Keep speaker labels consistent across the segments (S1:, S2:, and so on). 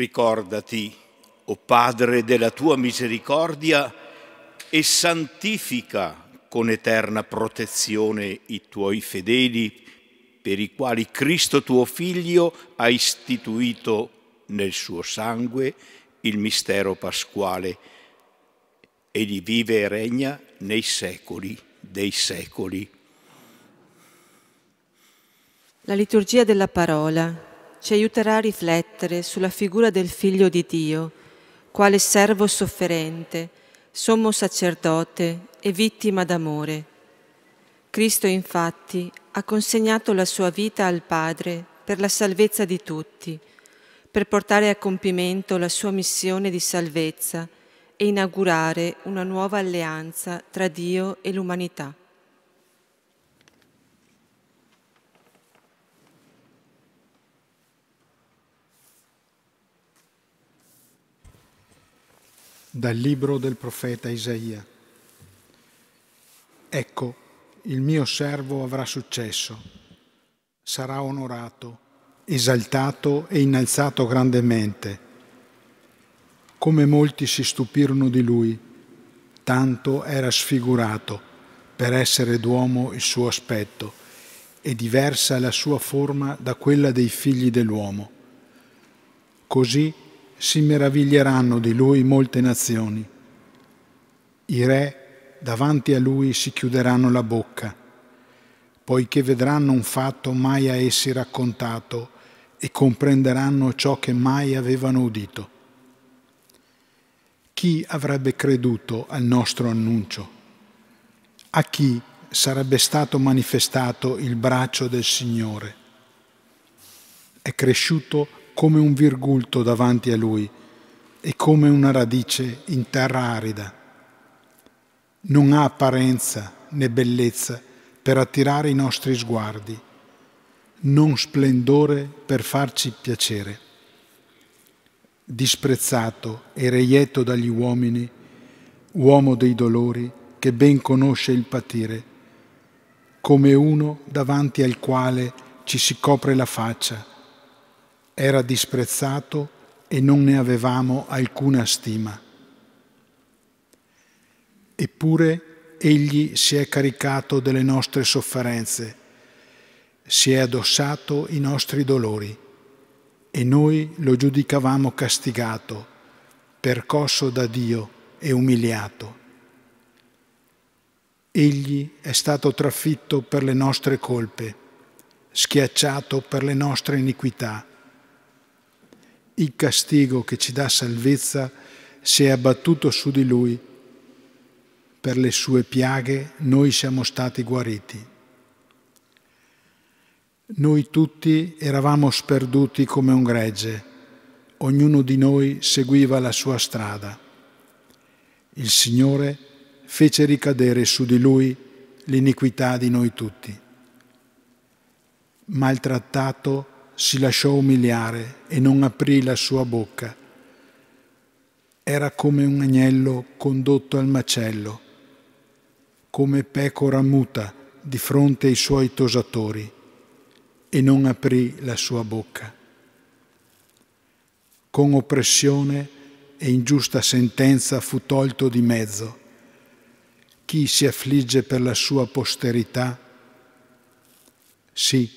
S1: Ricordati, o Padre, della tua misericordia e santifica con eterna protezione i tuoi fedeli, per i quali Cristo tuo Figlio ha istituito nel suo sangue il mistero pasquale. Egli vive e regna nei secoli dei secoli.
S2: La liturgia della parola ci aiuterà a riflettere sulla figura del Figlio di Dio, quale servo sofferente, sommo sacerdote e vittima d'amore. Cristo infatti ha consegnato la sua vita al Padre per la salvezza di tutti, per portare a compimento la sua missione di salvezza e inaugurare una nuova alleanza tra Dio e l'umanità.
S3: dal libro del profeta Isaia. Ecco, il mio servo avrà successo, sarà onorato, esaltato e innalzato grandemente. Come molti si stupirono di lui, tanto era sfigurato per essere d'uomo il suo aspetto e diversa la sua forma da quella dei figli dell'uomo. Così si meraviglieranno di lui molte nazioni. I re davanti a lui si chiuderanno la bocca, poiché vedranno un fatto mai a essi raccontato e comprenderanno ciò che mai avevano udito. Chi avrebbe creduto al nostro annuncio? A chi sarebbe stato manifestato il braccio del Signore? È cresciuto il come un virgulto davanti a lui e come una radice in terra arida. Non ha apparenza né bellezza per attirare i nostri sguardi, non splendore per farci piacere. Disprezzato e reietto dagli uomini, uomo dei dolori che ben conosce il patire, come uno davanti al quale ci si copre la faccia era disprezzato e non ne avevamo alcuna stima. Eppure egli si è caricato delle nostre sofferenze, si è addossato i nostri dolori e noi lo giudicavamo castigato, percosso da Dio e umiliato. Egli è stato trafitto per le nostre colpe, schiacciato per le nostre iniquità il castigo che ci dà salvezza si è abbattuto su di lui. Per le sue piaghe noi siamo stati guariti. Noi tutti eravamo sperduti come un gregge, ognuno di noi seguiva la sua strada. Il Signore fece ricadere su di lui l'iniquità di noi tutti. Maltrattato, si lasciò umiliare e non aprì la sua bocca. Era come un agnello condotto al macello, come pecora muta di fronte ai suoi tosatori, e non aprì la sua bocca. Con oppressione e ingiusta sentenza fu tolto di mezzo. Chi si affligge per la sua posterità? Sì,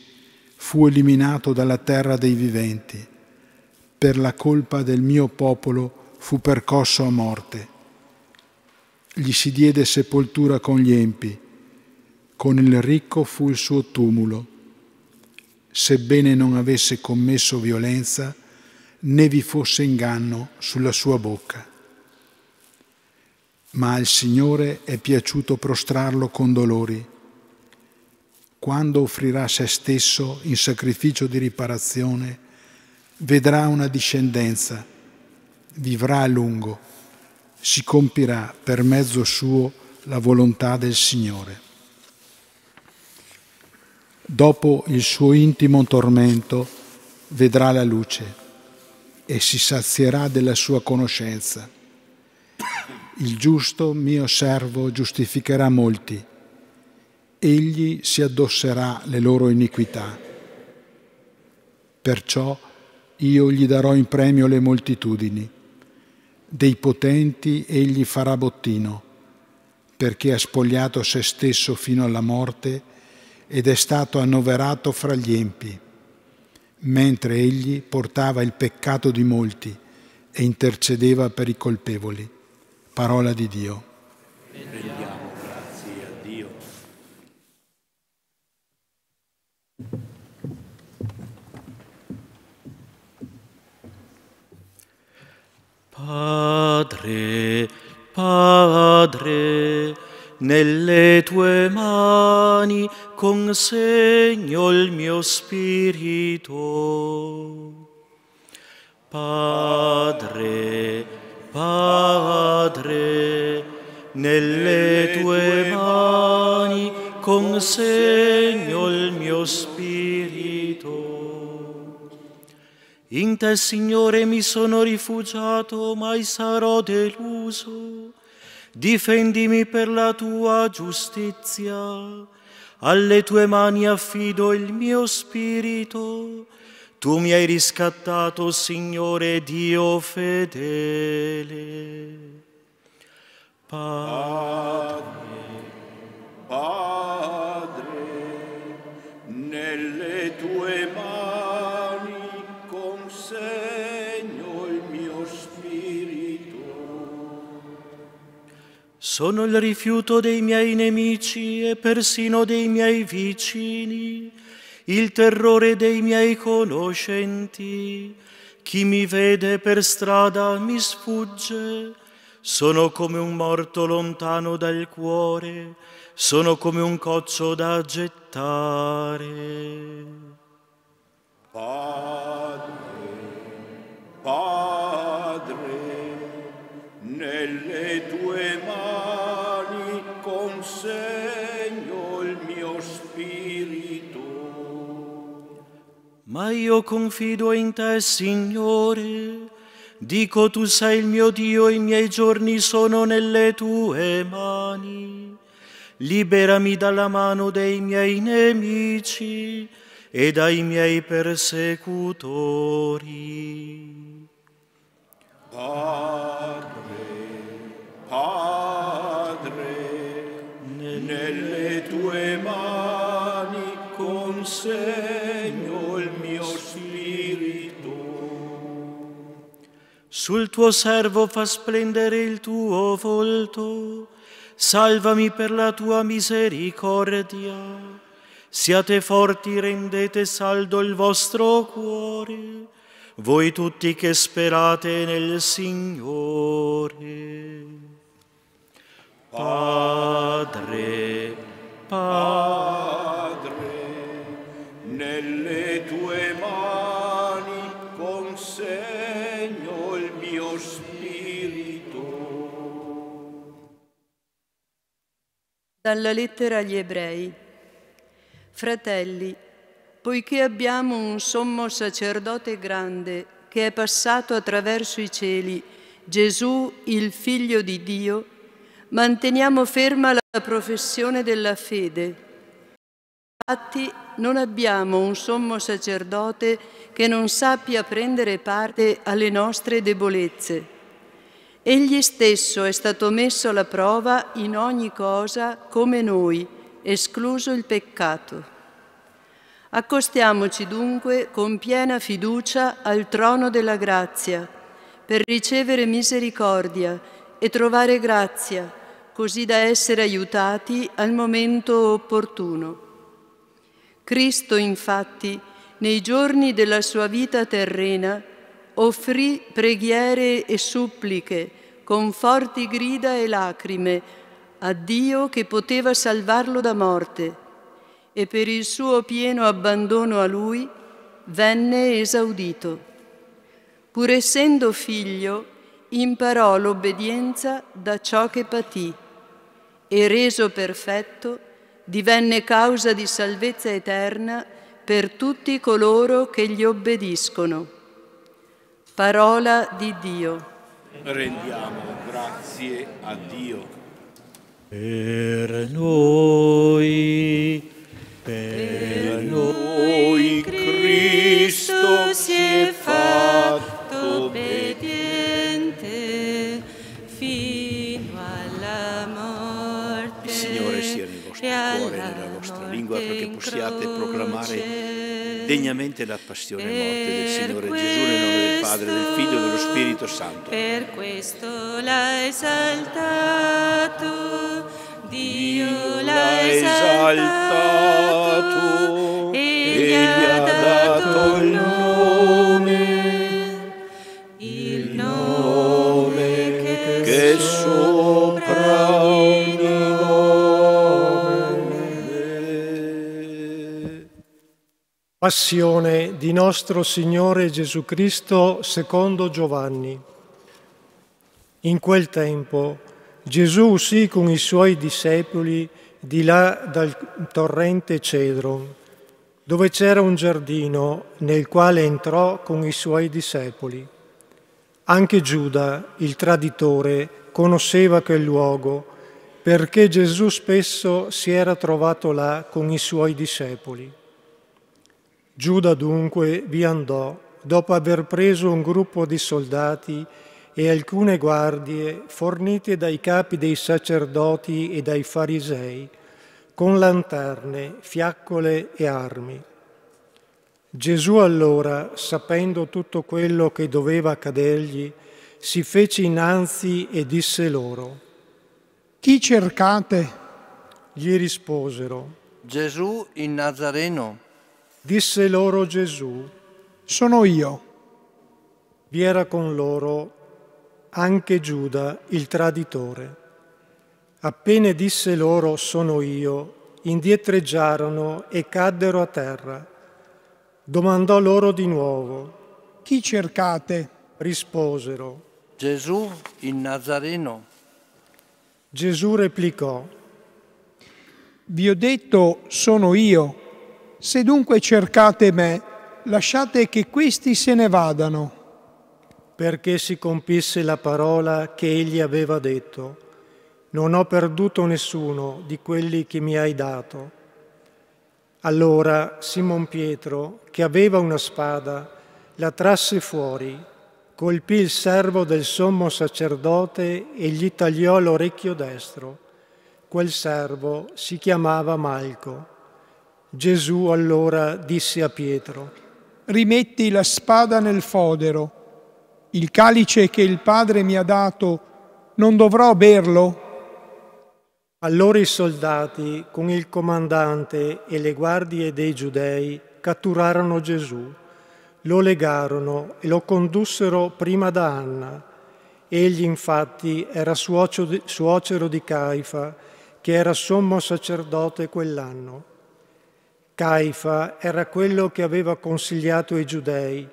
S3: fu eliminato dalla terra dei viventi. Per la colpa del mio popolo fu percosso a morte. Gli si diede sepoltura con gli empi, con il ricco fu il suo tumulo. Sebbene non avesse commesso violenza, né vi fosse inganno sulla sua bocca. Ma al Signore è piaciuto prostrarlo con dolori quando offrirà se stesso in sacrificio di riparazione, vedrà una discendenza, vivrà a lungo, si compirà per mezzo suo la volontà del Signore. Dopo il suo intimo tormento vedrà la luce e si sazierà della sua conoscenza. Il giusto mio servo giustificherà molti egli si addosserà le loro iniquità. Perciò io gli darò in premio le moltitudini, dei potenti egli farà bottino, perché ha spogliato se stesso fino alla morte ed è stato annoverato fra gli empi, mentre egli portava il peccato di molti e intercedeva per i colpevoli. Parola di Dio. Prendiamo.
S4: Padre, Padre, nelle tue mani consegno il mio spirito. Padre, Padre, nelle tue mani consegno il mio spirito. In te, Signore, mi sono rifugiato, mai sarò deluso. Difendimi per la tua giustizia. Alle tue mani affido il mio spirito. Tu mi hai riscattato, Signore Dio fedele. Padre. Sono il rifiuto dei miei nemici e persino dei miei vicini, il terrore dei miei conoscenti. Chi mi vede per strada mi sfugge. Sono come un morto lontano dal cuore, sono come un coccio da gettare. Padre, Padre
S1: nelle tue mani consegno il mio spirito.
S4: Ma io confido in te, Signore, dico tu sei il mio Dio, i miei giorni sono nelle tue mani. Liberami dalla mano dei miei nemici e dai miei persecutori.
S1: Padre. Padre,
S4: nelle tue mani consegno
S1: il mio spirito.
S4: Sul tuo servo fa splendere il tuo volto, salvami per la tua misericordia. Siate forti, rendete saldo il vostro cuore, voi tutti che sperate nel Signore. Padre, Padre, nelle
S1: tue mani consegno il mio spirito.
S5: Dalla lettera agli ebrei. Fratelli, poiché abbiamo un sommo sacerdote grande che è passato attraverso i cieli, Gesù, il figlio di Dio, manteniamo ferma la professione della fede. Infatti non abbiamo un sommo sacerdote che non sappia prendere parte alle nostre debolezze. Egli stesso è stato messo alla prova in ogni cosa come noi, escluso il peccato. Accostiamoci dunque con piena fiducia al trono della grazia per ricevere misericordia e trovare grazia così da essere aiutati al momento opportuno. Cristo infatti, nei giorni della sua vita terrena, offrì preghiere e suppliche con forti grida e lacrime a Dio che poteva salvarlo da morte e per il suo pieno abbandono a lui venne esaudito. Pur essendo figlio, imparò l'obbedienza da ciò che patì e reso perfetto, divenne causa di salvezza eterna per tutti coloro che gli obbediscono. Parola di Dio.
S1: Rendiamo grazie a Dio.
S4: Per noi, per
S6: noi Cristo si è fatto bene. cuore, nella vostra
S1: lingua, perché possiate proclamare degnamente la passione e morte del Signore Gesù nel nome del Padre, del Figlio e dello Spirito Santo.
S6: Per questo l'ha esaltato, Dio l'ha esaltato, e gli ha dato il nome.
S7: Passione di nostro Signore Gesù Cristo secondo Giovanni. In quel tempo Gesù uscì con i suoi discepoli di là dal torrente Cedro, dove c'era un giardino nel quale entrò con i suoi discepoli. Anche Giuda, il traditore, conosceva quel luogo perché Gesù spesso si era trovato là con i suoi discepoli. Giuda dunque vi andò dopo aver preso un gruppo di soldati e alcune guardie fornite dai capi dei sacerdoti e dai farisei, con lanterne, fiaccole e armi. Gesù allora, sapendo tutto quello che doveva accadergli, si fece innanzi e disse loro, Chi cercate? Gli risposero,
S8: Gesù il Nazareno.
S7: Disse loro Gesù, sono io. Vi era con loro anche Giuda il traditore. Appena disse loro sono io, indietreggiarono e caddero a terra. Domandò loro di nuovo, chi cercate? Risposero,
S8: Gesù il Nazareno.
S7: Gesù replicò,
S9: vi ho detto sono io se dunque cercate
S7: me, lasciate che questi se ne vadano. Perché si compisse la parola che egli aveva detto, non ho perduto nessuno di quelli che mi hai dato. Allora Simon Pietro, che aveva una spada, la trasse fuori, colpì il servo del sommo sacerdote e gli tagliò l'orecchio destro. Quel servo si chiamava Malco. Gesù allora disse a Pietro, rimetti la spada nel fodero, il calice che il
S9: Padre mi ha dato, non dovrò berlo?
S7: Allora i soldati, con il comandante e le guardie dei giudei, catturarono Gesù, lo legarono e lo condussero prima da Anna. Egli infatti era suocero di Caifa, che era sommo sacerdote quell'anno. Caifa era quello che aveva consigliato i giudei.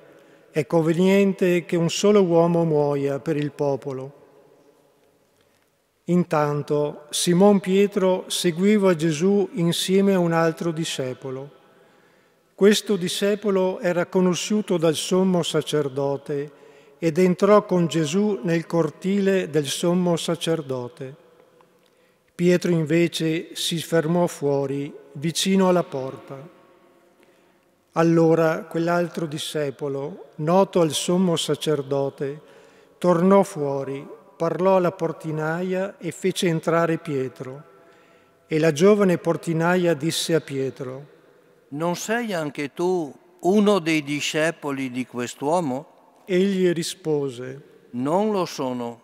S7: È conveniente che un solo uomo muoia per il popolo. Intanto Simon Pietro seguiva Gesù insieme a un altro discepolo. Questo discepolo era conosciuto dal sommo sacerdote ed entrò con Gesù nel cortile del sommo sacerdote. Pietro invece si fermò fuori, vicino alla porta. Allora quell'altro discepolo, noto al sommo sacerdote, tornò fuori, parlò alla portinaia e fece entrare Pietro. E la giovane portinaia disse a Pietro,
S8: Non sei anche tu uno dei discepoli di quest'uomo? Egli rispose, Non lo sono.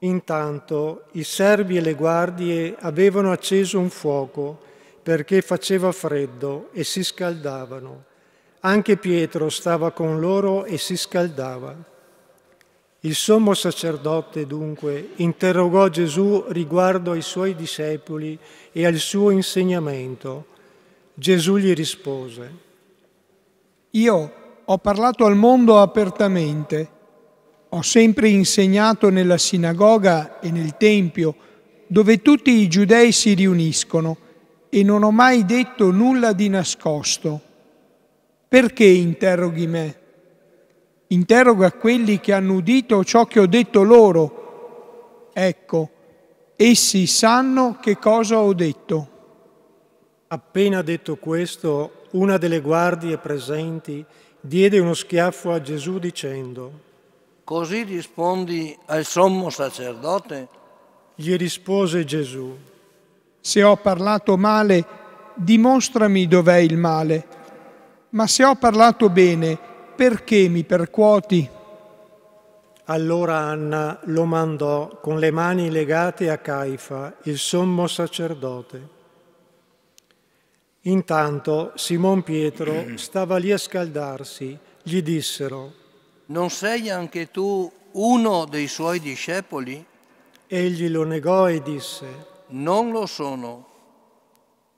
S7: Intanto i servi e le guardie avevano acceso un fuoco perché faceva freddo e si scaldavano. Anche Pietro stava con loro e si scaldava. Il sommo sacerdote dunque interrogò Gesù riguardo ai suoi discepoli e al suo insegnamento. Gesù gli rispose, Io
S9: ho parlato al mondo
S7: apertamente ho sempre
S9: insegnato nella sinagoga e nel tempio, dove tutti i giudei si riuniscono, e non ho mai detto nulla di nascosto. Perché interroghi me? Interroga quelli che hanno udito ciò che ho detto loro. Ecco, essi sanno che cosa ho
S7: detto. Appena detto questo, una delle guardie presenti diede uno schiaffo a Gesù dicendo
S8: Così rispondi al sommo sacerdote? Gli rispose Gesù,
S9: se ho parlato male, dimostrami dov'è il male, ma se ho parlato bene, perché mi percuoti?
S7: Allora Anna lo mandò con le mani legate a Caifa, il sommo sacerdote. Intanto Simon Pietro stava lì
S8: a scaldarsi, gli dissero, non sei anche tu uno dei suoi discepoli? Egli lo negò e disse, Non lo sono.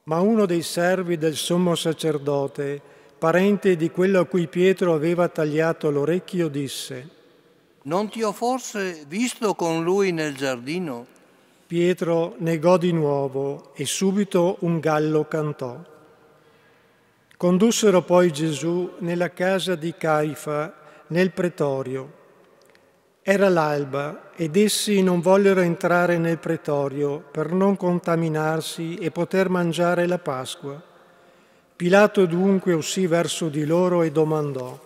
S7: Ma uno dei servi del sommo sacerdote, parente di quello a cui Pietro aveva tagliato l'orecchio, disse, Non ti ho forse
S8: visto con lui nel giardino?
S7: Pietro negò di nuovo e subito un gallo cantò. Condussero poi Gesù nella casa di Caifa nel pretorio. Era l'alba ed essi non vollero entrare nel pretorio per non contaminarsi e poter mangiare la Pasqua. Pilato dunque uscì verso di loro e domandò,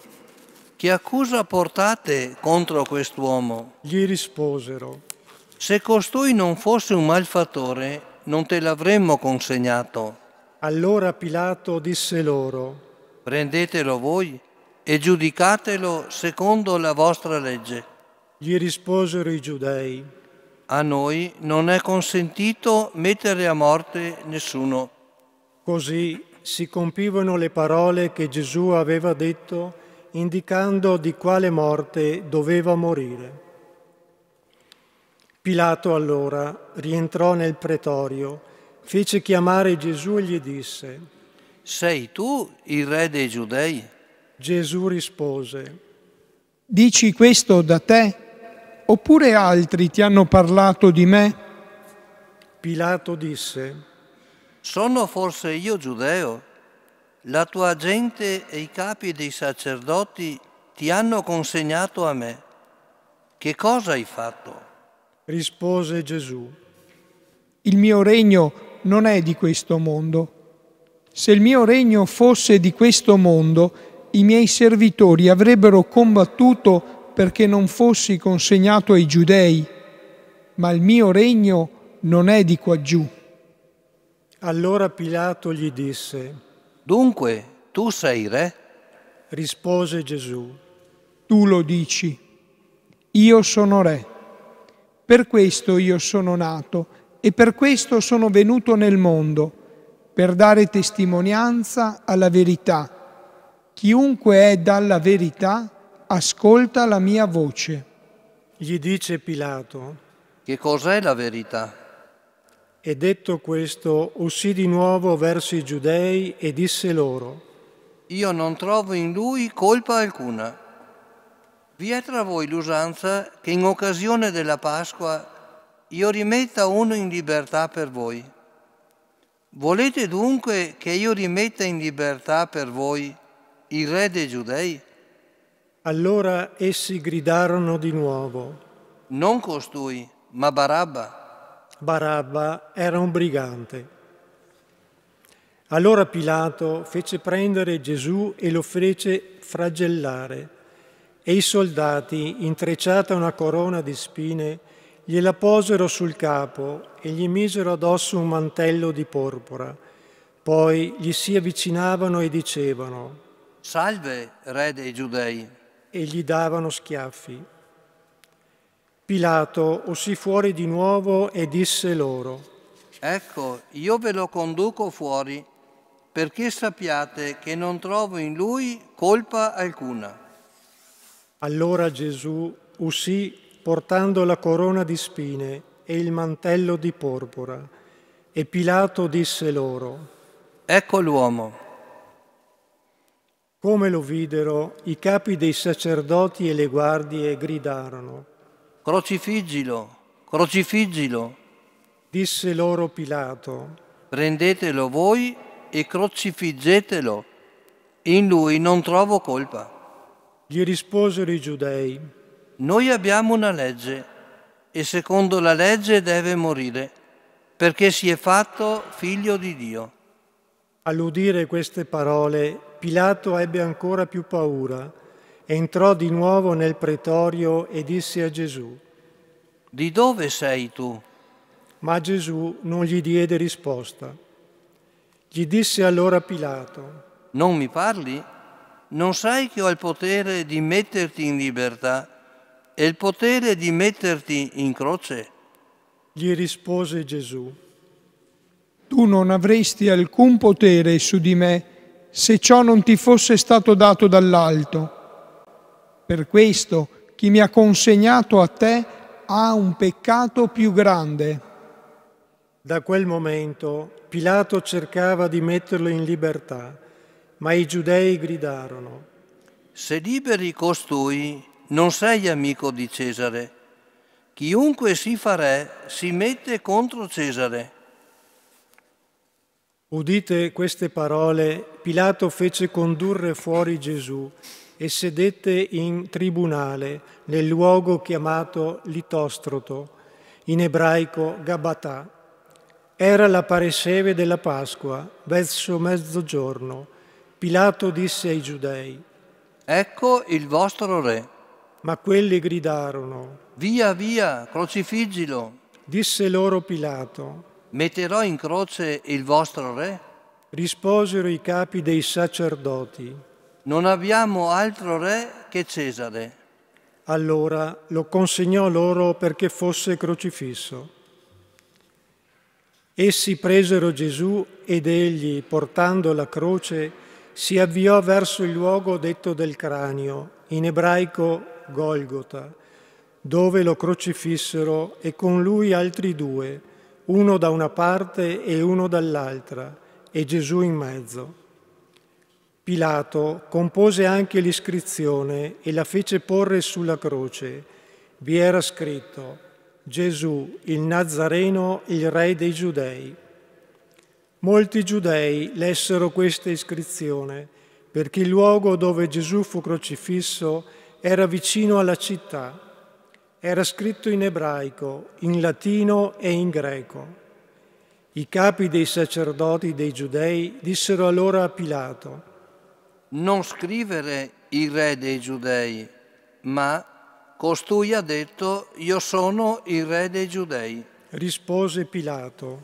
S8: Che accusa portate contro quest'uomo? Gli risposero, Se costui non fosse un malfattore, non te l'avremmo consegnato.
S7: Allora Pilato disse loro,
S8: Prendetelo voi e giudicatelo secondo la vostra legge. Gli risposero i giudei. A noi non è consentito mettere a morte nessuno. Così si compivano le parole che Gesù
S7: aveva detto indicando di quale morte doveva morire. Pilato allora rientrò nel pretorio, fece chiamare Gesù e gli disse,
S8: Sei tu il re dei giudei? Gesù rispose,
S7: Dici questo da te?
S9: Oppure altri ti hanno parlato di me?
S8: Pilato disse, Sono forse io giudeo? La tua gente e i capi dei sacerdoti ti hanno consegnato a me. Che cosa hai fatto? Rispose Gesù.
S9: Il mio regno non è di questo mondo. Se il mio regno fosse di questo mondo, i miei servitori avrebbero combattuto perché non fossi consegnato ai giudei, ma il mio regno non è di quaggiù.
S8: Allora Pilato gli disse, Dunque, tu sei re?
S7: Rispose Gesù,
S9: Tu lo dici, io sono re. Per questo io sono nato e per questo sono venuto nel mondo, per dare testimonianza alla verità Chiunque è dalla verità, ascolta la mia voce.
S8: Gli dice Pilato, che cos'è la verità? E detto questo, uscì di nuovo verso i giudei e disse loro, Io non trovo in lui colpa alcuna. Vi è tra voi l'usanza che in occasione della Pasqua io rimetta uno in libertà per voi. Volete dunque che io rimetta in libertà per voi il re dei giudei? Allora essi gridarono di nuovo. Non costui, ma Barabba.
S7: Barabba era un brigante. Allora Pilato fece prendere Gesù e lo fece flagellare e i soldati, intrecciata una corona di spine, gliela posero sul capo e gli misero addosso un mantello di porpora. Poi gli si avvicinavano e dicevano,
S8: Salve, re dei giudei.
S7: E gli davano schiaffi. Pilato uscì fuori di nuovo e disse loro,
S8: Ecco, io ve lo conduco fuori perché sappiate che non trovo in lui colpa alcuna.
S7: Allora Gesù uscì portando la corona di spine e il mantello di porpora e Pilato disse loro,
S8: Ecco l'uomo.
S7: Come lo videro, i capi dei sacerdoti e le guardie gridarono.
S8: Crocifiggilo, crocifiggilo.
S7: Disse loro Pilato.
S8: Prendetelo voi e crocifiggetelo. In lui non trovo colpa. Gli risposero i giudei. Noi abbiamo una legge e secondo la legge deve morire perché si è fatto figlio di Dio. All'udire queste parole Pilato ebbe
S7: ancora più paura, entrò di nuovo nel pretorio e disse a Gesù,
S8: Di dove sei tu?
S7: Ma Gesù non gli diede risposta. Gli disse allora Pilato,
S8: Non mi parli? Non sai che ho il potere di metterti in libertà e il potere di metterti in croce? Gli rispose Gesù,
S9: Tu non avresti alcun potere su di me se ciò non ti fosse stato dato dall'alto. Per questo chi mi ha consegnato a te ha un peccato più grande.
S7: Da quel momento Pilato cercava di metterlo in libertà, ma i giudei gridarono.
S8: Se liberi costui, non sei amico di Cesare. Chiunque si fa re si mette contro Cesare.
S7: Udite queste parole, Pilato fece condurre fuori Gesù e sedette in tribunale nel luogo chiamato Litostroto, in ebraico Gabbatà. Era la pareseve della Pasqua, verso mezzogiorno. Pilato disse ai giudei,
S8: Ecco il vostro re. Ma quelli gridarono, Via, via, crocifiggilo. Disse loro Pilato, metterò in croce il vostro re?
S7: Risposero i capi dei sacerdoti.
S8: Non abbiamo altro re che Cesare.
S7: Allora lo consegnò loro perché fosse crocifisso. Essi presero Gesù ed egli, portando la croce, si avviò verso il luogo detto del cranio, in ebraico Golgota, dove lo crocifissero e con lui altri due, uno da una parte e uno dall'altra, e Gesù in mezzo. Pilato compose anche l'iscrizione e la fece porre sulla croce. Vi era scritto Gesù il Nazareno, il re dei giudei. Molti giudei lessero questa iscrizione perché il luogo dove Gesù fu crocifisso era vicino alla città era scritto in ebraico, in latino e in greco. I capi dei sacerdoti dei giudei dissero allora a Pilato,
S8: Non scrivere il re dei giudei, ma costui ha detto, io sono il re dei giudei.
S7: Rispose Pilato,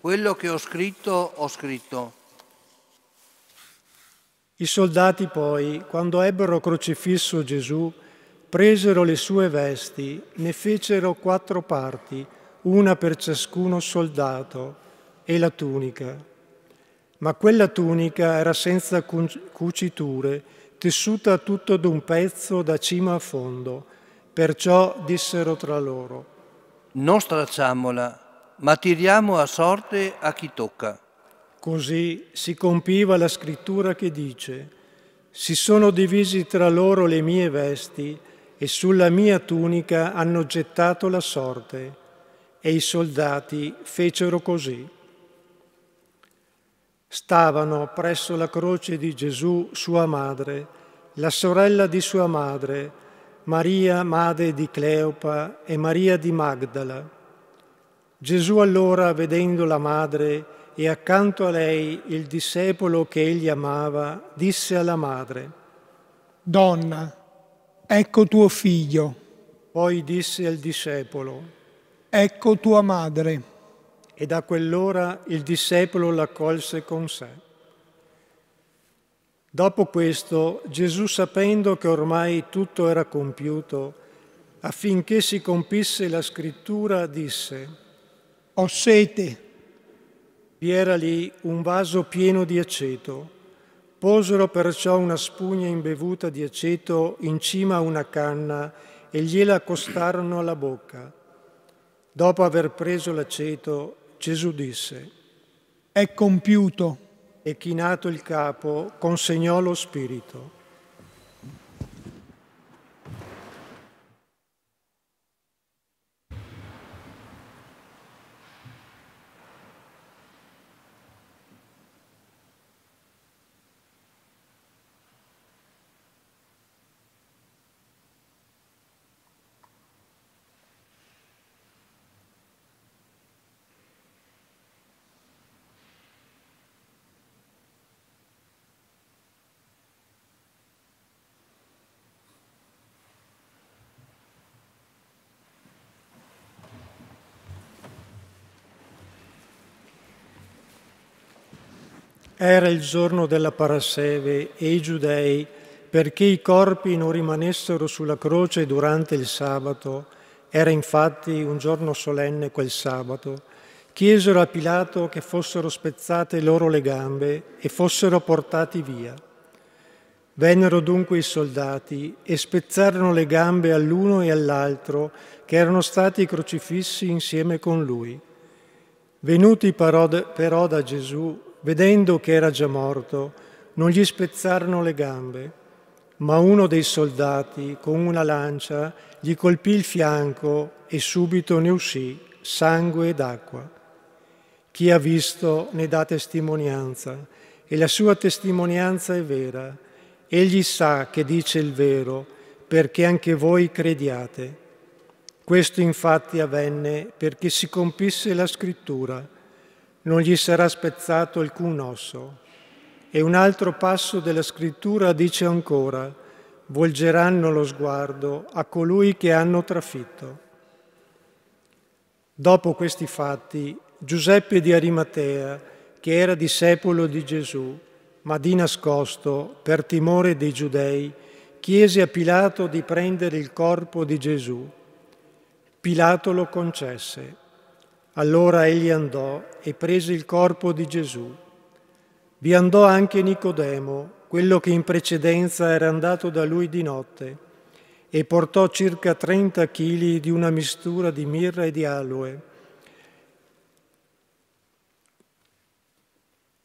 S8: Quello che ho scritto, ho scritto.
S7: I soldati poi, quando ebbero crocifisso Gesù, presero le sue vesti, ne fecero quattro parti, una per ciascuno soldato, e la tunica. Ma quella tunica era senza cuciture, tessuta tutto d'un pezzo da cima a fondo. Perciò dissero tra
S8: loro, Non stracciamola, ma tiriamo a sorte a chi tocca. Così si compiva la scrittura che dice, Si
S7: sono divisi tra loro le mie vesti, e sulla mia tunica hanno gettato la sorte e i soldati fecero così. Stavano presso la croce di Gesù sua madre, la sorella di sua madre, Maria madre di Cleopa e Maria di Magdala. Gesù allora, vedendo la madre e accanto a lei il discepolo che egli amava, disse alla madre,
S9: Donna, ecco tuo figlio.
S7: Poi disse al discepolo, ecco tua madre. E da quell'ora il discepolo l'accolse con sé. Dopo questo, Gesù, sapendo che ormai tutto era compiuto, affinché si compisse la scrittura, disse, Ho sete. Vi era lì un vaso pieno di aceto. Posero perciò una spugna imbevuta di aceto in cima a una canna e gliela accostarono alla bocca. Dopo aver preso l'aceto, Gesù disse, È compiuto. E chinato il capo, consegnò lo spirito. Era il giorno della Paraseve e i giudei, perché i corpi non rimanessero sulla croce durante il sabato, era infatti un giorno solenne quel sabato, chiesero a Pilato che fossero spezzate loro le gambe e fossero portati via. Vennero dunque i soldati e spezzarono le gambe all'uno e all'altro che erano stati crocifissi insieme con lui. Venuti però da Gesù vedendo che era già morto, non gli spezzarono le gambe, ma uno dei soldati, con una lancia, gli colpì il fianco e subito ne uscì sangue ed acqua. Chi ha visto ne dà testimonianza e la sua testimonianza è vera. Egli sa che dice il vero perché anche voi crediate. Questo infatti avvenne perché si compisse la scrittura non gli sarà spezzato alcun osso. E un altro passo della scrittura dice ancora, volgeranno lo sguardo a colui che hanno trafitto. Dopo questi fatti, Giuseppe di Arimatea, che era discepolo di Gesù, ma di nascosto, per timore dei giudei, chiese a Pilato di prendere il corpo di Gesù. Pilato lo concesse. Allora egli andò e prese il corpo di Gesù. Vi andò anche Nicodemo, quello che in precedenza era andato da lui di notte, e portò circa 30 kg di una mistura di mirra e di aloe.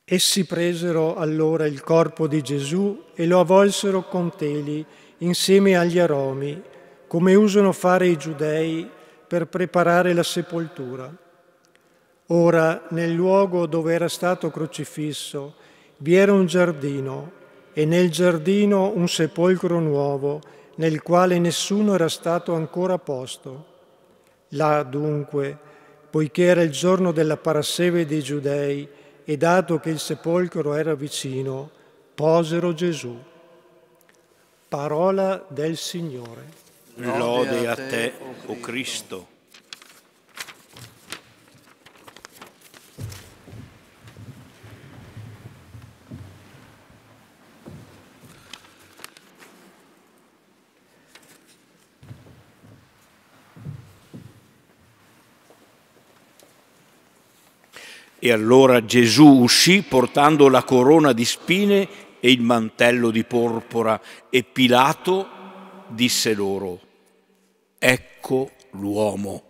S7: Essi presero allora il corpo di Gesù e lo avvolsero con teli insieme agli aromi, come usano fare i giudei per preparare la sepoltura. Ora, nel luogo dove era stato crocifisso, vi era un giardino, e nel giardino un sepolcro nuovo, nel quale nessuno era stato ancora posto. Là dunque, poiché era il giorno della parasseve dei giudei, e dato che il sepolcro era vicino, posero Gesù. Parola del Signore.
S1: Lode a te, o Cristo. E allora Gesù uscì portando la corona di spine e il mantello di porpora e Pilato disse loro, ecco l'uomo.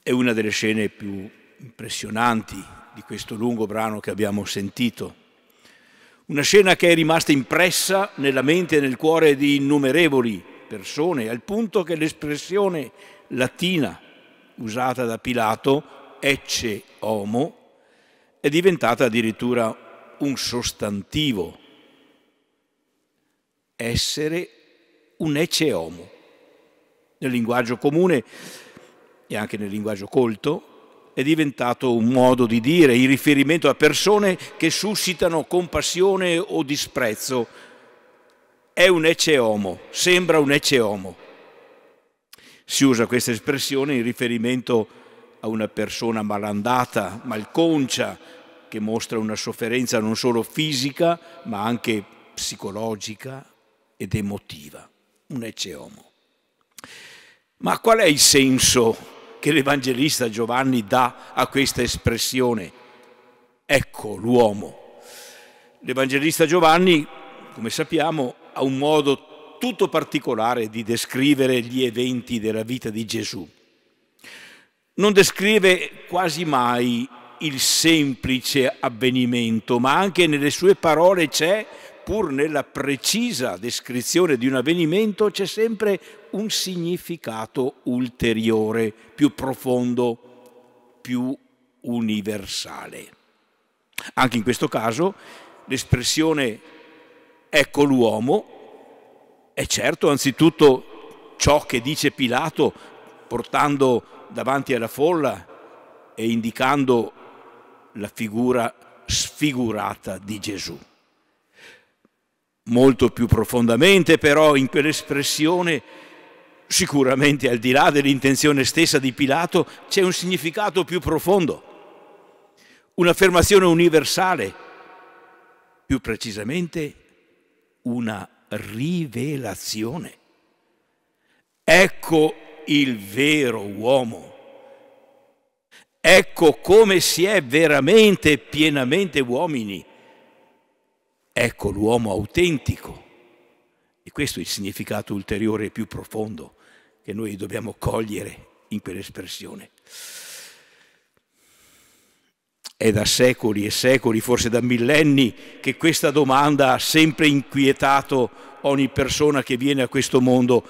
S1: È una delle scene più impressionanti di questo lungo brano che abbiamo sentito. Una scena che è rimasta impressa nella mente e nel cuore di innumerevoli persone, al punto che l'espressione latina usata da Pilato, ecce homo, è diventata addirittura un sostantivo, essere un ecce homo. Nel linguaggio comune e anche nel linguaggio colto è diventato un modo di dire in riferimento a persone che suscitano compassione o disprezzo. È un ecce homo, sembra un ecce homo. Si usa questa espressione in riferimento a una persona malandata, malconcia, che mostra una sofferenza non solo fisica, ma anche psicologica ed emotiva, un ecce Ma qual è il senso che l'Evangelista Giovanni dà a questa espressione? Ecco l'uomo. L'Evangelista Giovanni, come sappiamo, ha un modo tutto particolare di descrivere gli eventi della vita di Gesù. Non descrive quasi mai il semplice avvenimento, ma anche nelle sue parole c'è, pur nella precisa descrizione di un avvenimento, c'è sempre un significato ulteriore, più profondo, più universale. Anche in questo caso l'espressione ecco l'uomo è certo anzitutto ciò che dice Pilato portando davanti alla folla e indicando la figura sfigurata di Gesù. Molto più profondamente però in quell'espressione, sicuramente al di là dell'intenzione stessa di Pilato, c'è un significato più profondo, un'affermazione universale, più precisamente una rivelazione. Ecco il vero uomo. Ecco come si è veramente e pienamente uomini. Ecco l'uomo autentico. E questo è il significato ulteriore e più profondo che noi dobbiamo cogliere in quell'espressione. È da secoli e secoli, forse da millenni, che questa domanda ha sempre inquietato ogni persona che viene a questo mondo.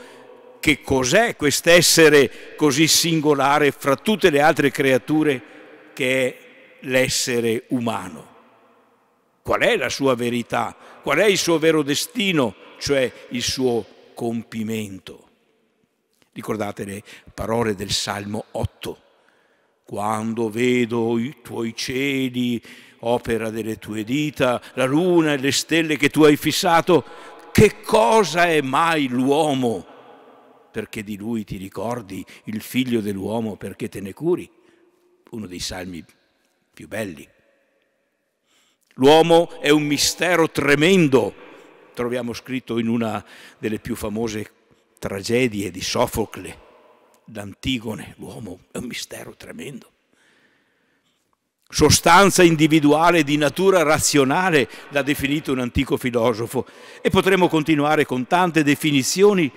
S1: Che cos'è quest'essere così singolare fra tutte le altre creature che è l'essere umano? Qual è la sua verità? Qual è il suo vero destino, cioè il suo compimento? Ricordate le parole del Salmo 8 quando vedo i tuoi cieli, opera delle tue dita, la luna e le stelle che tu hai fissato, che cosa è mai l'uomo? Perché di lui ti ricordi, il figlio dell'uomo, perché te ne curi? Uno dei salmi più belli. L'uomo è un mistero tremendo, troviamo scritto in una delle più famose tragedie di Sofocle d'Antigone, l'uomo è un mistero tremendo. Sostanza individuale di natura razionale l'ha definito un antico filosofo e potremmo continuare con tante definizioni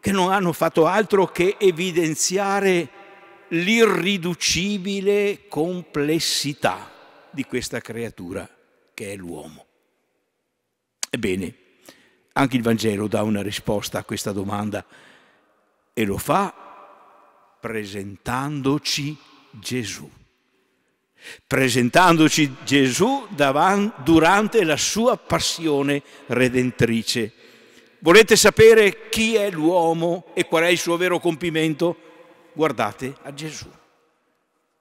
S1: che non hanno fatto altro che evidenziare l'irriducibile complessità di questa creatura che è l'uomo. Ebbene, anche il Vangelo dà una risposta a questa domanda e lo fa presentandoci Gesù. Presentandoci Gesù davanti, durante la sua passione redentrice. Volete sapere chi è l'uomo e qual è il suo vero compimento? Guardate a Gesù.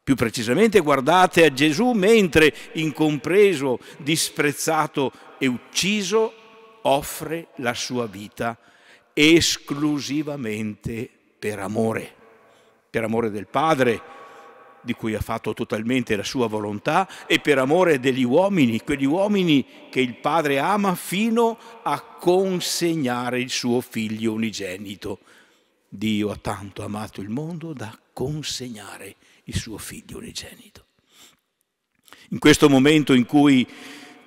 S1: Più precisamente guardate a Gesù mentre, incompreso, disprezzato e ucciso, offre la sua vita esclusivamente per amore, per amore del Padre, di cui ha fatto totalmente la sua volontà, e per amore degli uomini, quegli uomini che il Padre ama fino a consegnare il suo figlio unigenito. Dio ha tanto amato il mondo da consegnare il suo figlio unigenito. In questo momento in cui,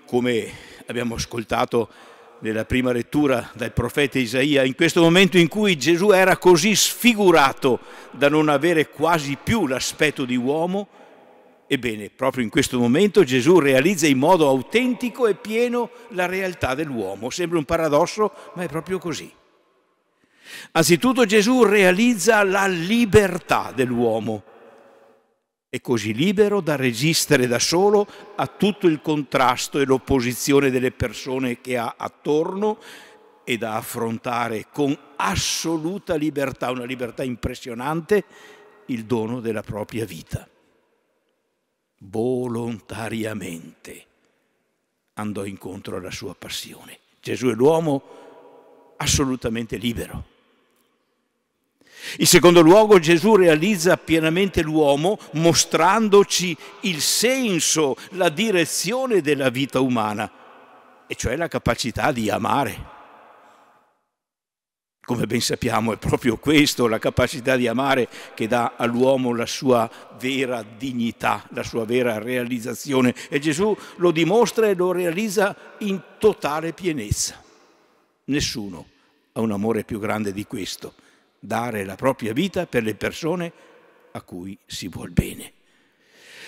S1: come abbiamo ascoltato, nella prima lettura dal profeta Isaia, in questo momento in cui Gesù era così sfigurato da non avere quasi più l'aspetto di uomo, ebbene, proprio in questo momento Gesù realizza in modo autentico e pieno la realtà dell'uomo. Sembra un paradosso, ma è proprio così. Anzitutto Gesù realizza la libertà dell'uomo è così libero da resistere da solo a tutto il contrasto e l'opposizione delle persone che ha attorno e da affrontare con assoluta libertà, una libertà impressionante, il dono della propria vita. Volontariamente andò incontro alla sua passione. Gesù è l'uomo assolutamente libero. In secondo luogo Gesù realizza pienamente l'uomo mostrandoci il senso, la direzione della vita umana, e cioè la capacità di amare. Come ben sappiamo è proprio questo, la capacità di amare che dà all'uomo la sua vera dignità, la sua vera realizzazione. E Gesù lo dimostra e lo realizza in totale pienezza. Nessuno ha un amore più grande di questo dare la propria vita per le persone a cui si vuol bene.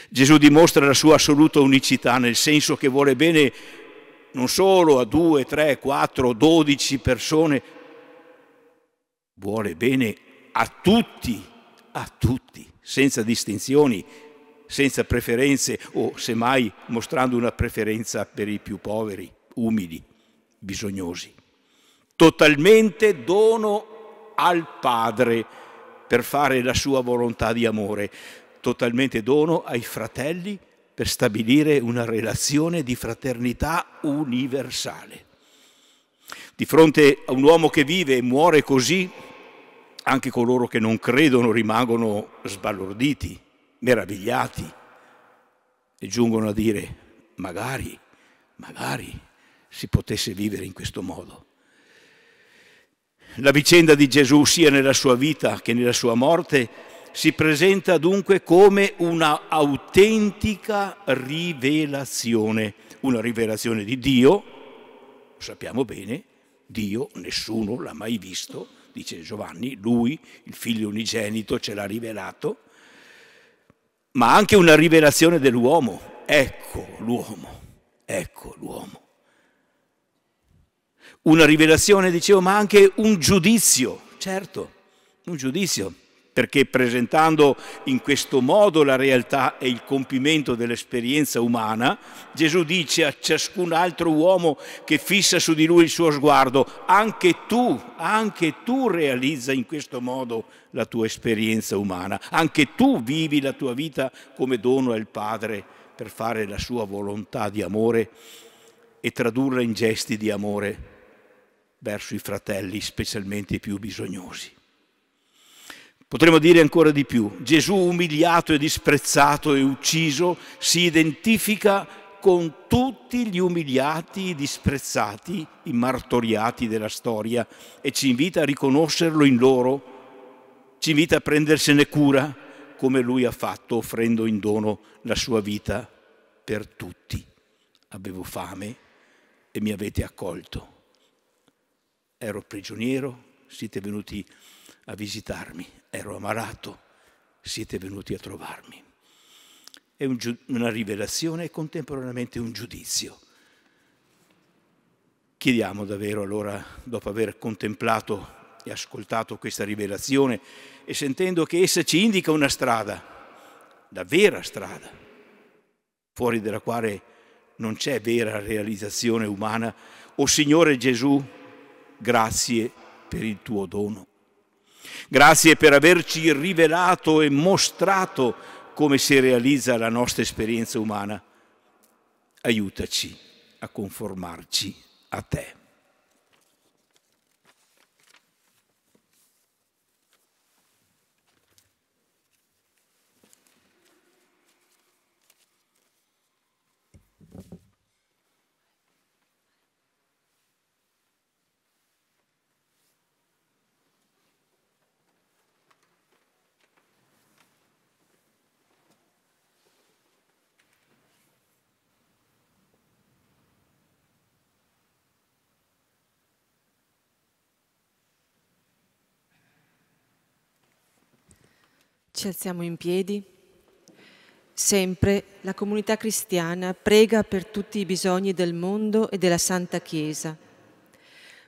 S1: Gesù dimostra la sua assoluta unicità nel senso che vuole bene non solo a due, tre, quattro, dodici persone, vuole bene a tutti, a tutti, senza distinzioni, senza preferenze o semmai mostrando una preferenza per i più poveri, umili, bisognosi. Totalmente dono al Padre per fare la sua volontà di amore, totalmente dono ai fratelli per stabilire una relazione di fraternità universale. Di fronte a un uomo che vive e muore così, anche coloro che non credono rimangono sbalorditi, meravigliati e giungono a dire magari, magari si potesse vivere in questo modo. La vicenda di Gesù sia nella sua vita che nella sua morte si presenta dunque come una autentica rivelazione, una rivelazione di Dio, lo sappiamo bene, Dio nessuno l'ha mai visto, dice Giovanni, lui, il figlio unigenito, ce l'ha rivelato, ma anche una rivelazione dell'uomo, ecco l'uomo, ecco l'uomo una rivelazione, dicevo, ma anche un giudizio, certo, un giudizio, perché presentando in questo modo la realtà e il compimento dell'esperienza umana, Gesù dice a ciascun altro uomo che fissa su di lui il suo sguardo, anche tu, anche tu realizza in questo modo la tua esperienza umana, anche tu vivi la tua vita come dono al Padre per fare la sua volontà di amore e tradurla in gesti di amore verso i fratelli, specialmente i più bisognosi. Potremmo dire ancora di più, Gesù umiliato e disprezzato e ucciso si identifica con tutti gli umiliati, i disprezzati, i martoriati della storia e ci invita a riconoscerlo in loro, ci invita a prendersene cura come lui ha fatto offrendo in dono la sua vita per tutti. Avevo fame e mi avete accolto ero prigioniero, siete venuti a visitarmi, ero ammalato, siete venuti a trovarmi. È un una rivelazione e contemporaneamente un giudizio. Chiediamo davvero allora, dopo aver contemplato e ascoltato questa rivelazione e sentendo che essa ci indica una strada, la vera strada, fuori della quale non c'è vera realizzazione umana, o Signore Gesù, grazie per il tuo dono. Grazie per averci rivelato e mostrato come si realizza la nostra esperienza umana. Aiutaci a conformarci a te.
S2: Ci alziamo in piedi. Sempre la comunità cristiana prega per tutti i bisogni del mondo e della Santa Chiesa.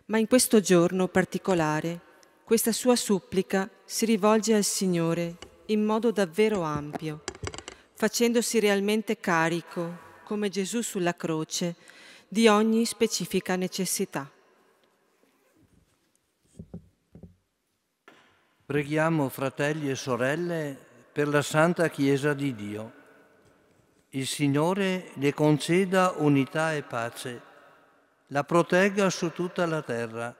S2: Ma in questo giorno particolare, questa sua supplica si rivolge al Signore in modo davvero ampio, facendosi realmente carico, come Gesù sulla croce, di ogni specifica necessità.
S8: Preghiamo, fratelli e sorelle, per la Santa Chiesa di Dio. Il Signore le conceda unità e pace, la protegga su tutta la terra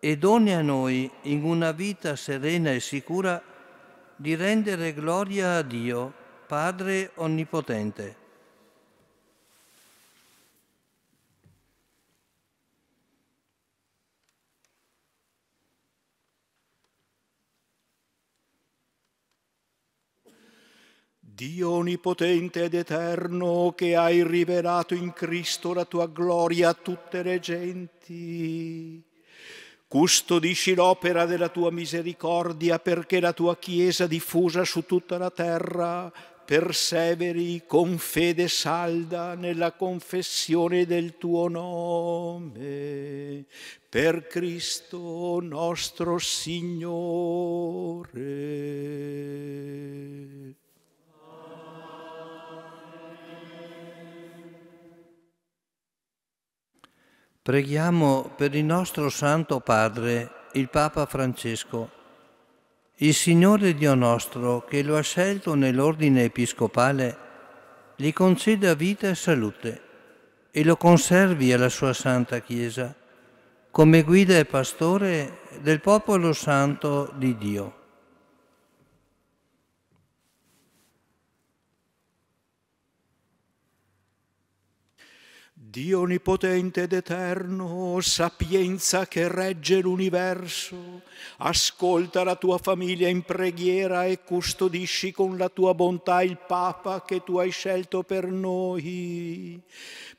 S8: e doni a noi, in una vita serena e sicura, di rendere gloria a Dio, Padre Onnipotente.
S1: Dio onnipotente ed eterno, che hai rivelato in Cristo la tua gloria a tutte le genti, custodisci l'opera della tua misericordia perché la tua Chiesa diffusa su tutta la terra perseveri con fede salda nella confessione del tuo nome. Per Cristo nostro Signore.
S8: Preghiamo per il nostro Santo Padre, il Papa Francesco, il Signore Dio nostro, che lo ha scelto nell'ordine episcopale, gli conceda vita e salute e lo conservi alla sua Santa Chiesa, come guida e pastore del popolo santo di Dio. Dio
S1: onnipotente ed eterno, sapienza che regge l'universo, ascolta la tua famiglia in preghiera e custodisci con la tua bontà il Papa che tu hai scelto per noi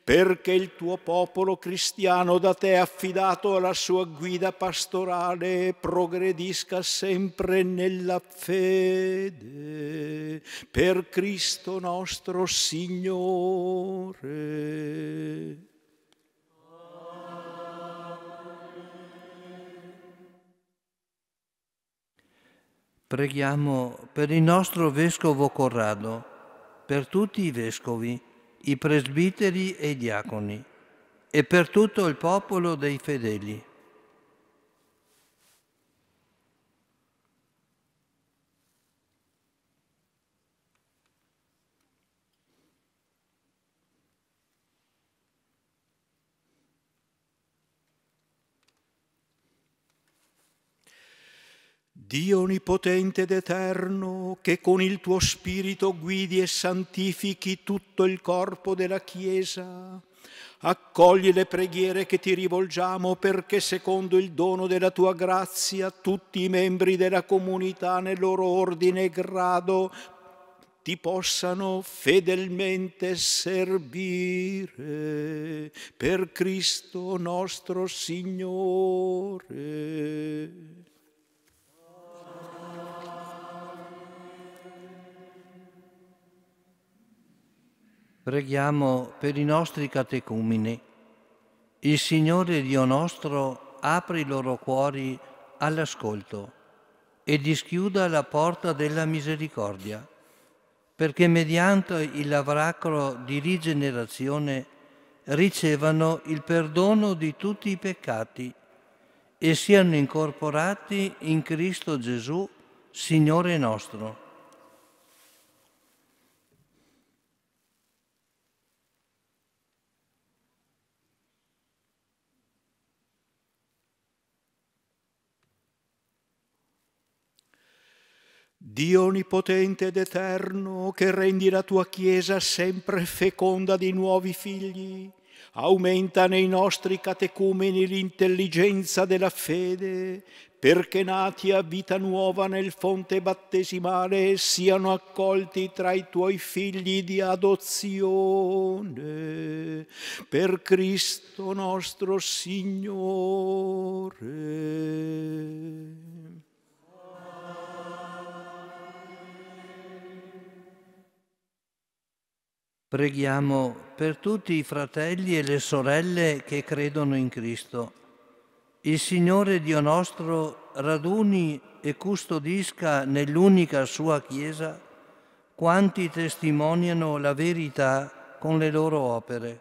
S1: perché il tuo popolo cristiano da te affidato alla sua guida pastorale progredisca sempre nella fede per Cristo nostro Signore.
S8: Preghiamo per il nostro vescovo Corrado, per tutti i vescovi i presbiteri e i diaconi, e per tutto il popolo dei fedeli,
S1: Dio onnipotente ed eterno, che con il tuo spirito guidi e santifichi tutto il corpo della Chiesa, accogli le preghiere che ti rivolgiamo perché secondo il dono della tua grazia tutti i membri della comunità nel loro ordine e grado ti possano fedelmente servire per Cristo nostro Signore.
S8: Preghiamo per i nostri catecumini. Il Signore Dio nostro apri i loro cuori all'ascolto e dischiuda la porta della misericordia, perché mediante il lavracro di rigenerazione ricevano il perdono di tutti i peccati e siano incorporati in Cristo Gesù, Signore nostro
S1: Dio onnipotente ed eterno, che rendi la tua Chiesa sempre feconda di nuovi figli, aumenta nei nostri catecumeni l'intelligenza della fede, perché nati a vita nuova nel fonte battesimale siano accolti tra i tuoi figli di adozione, per Cristo nostro Signore.
S8: Preghiamo per tutti i fratelli e le sorelle che credono in Cristo. Il Signore Dio nostro raduni e custodisca nell'unica sua Chiesa quanti testimoniano la verità con le loro opere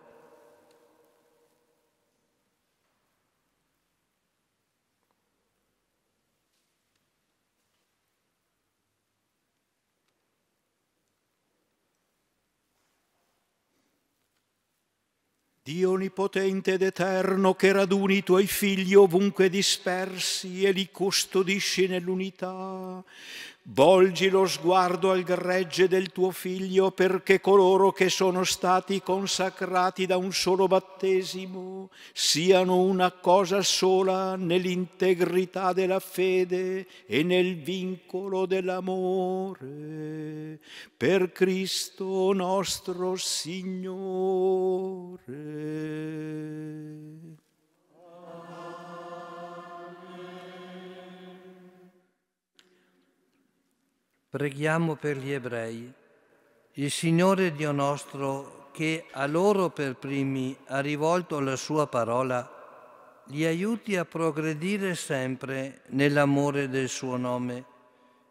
S1: Dio onnipotente ed eterno che raduni i tuoi figli ovunque dispersi e li custodisci nell'unità Volgi lo sguardo al gregge del tuo figlio perché coloro che sono stati consacrati da un solo battesimo siano una cosa sola nell'integrità della fede e nel vincolo dell'amore per Cristo nostro Signore.
S8: Preghiamo per gli ebrei. Il Signore Dio nostro, che a loro per primi ha rivolto la sua parola, li aiuti a progredire sempre nell'amore del suo nome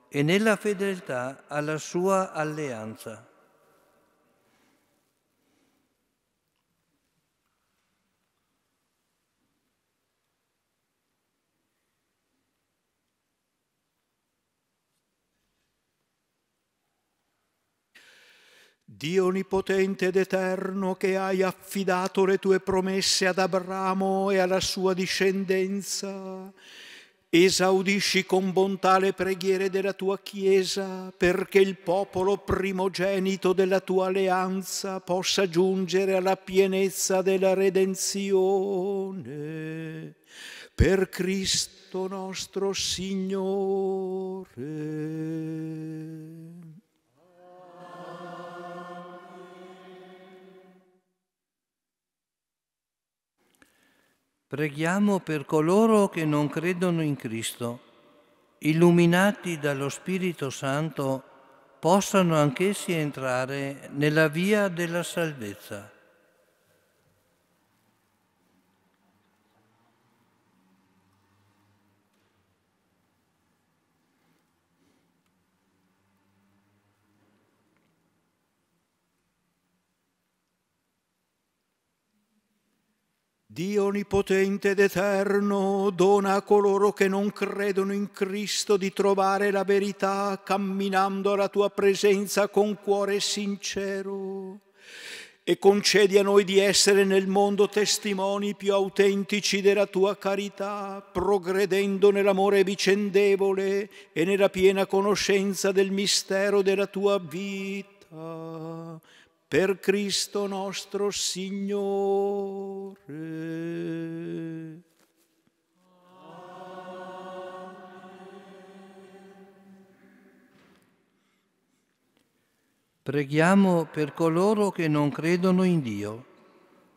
S8: e nella fedeltà alla sua alleanza
S1: Dio onnipotente ed eterno che hai affidato le tue promesse ad Abramo e alla sua discendenza, esaudisci con bontà le preghiere della tua Chiesa perché il popolo primogenito della tua alleanza possa giungere alla pienezza della redenzione. Per Cristo nostro
S4: Signore.
S8: Preghiamo per coloro che non credono in Cristo, illuminati dallo Spirito Santo, possano anch'essi entrare nella via della salvezza.
S1: Dio onnipotente ed eterno dona a coloro che non credono in Cristo di trovare la verità camminando alla tua presenza con cuore sincero e concedi a noi di essere nel mondo testimoni più autentici della tua carità, progredendo nell'amore vicendevole e nella piena conoscenza del mistero della tua vita per Cristo nostro Signore.
S8: Preghiamo per coloro che non credono in Dio,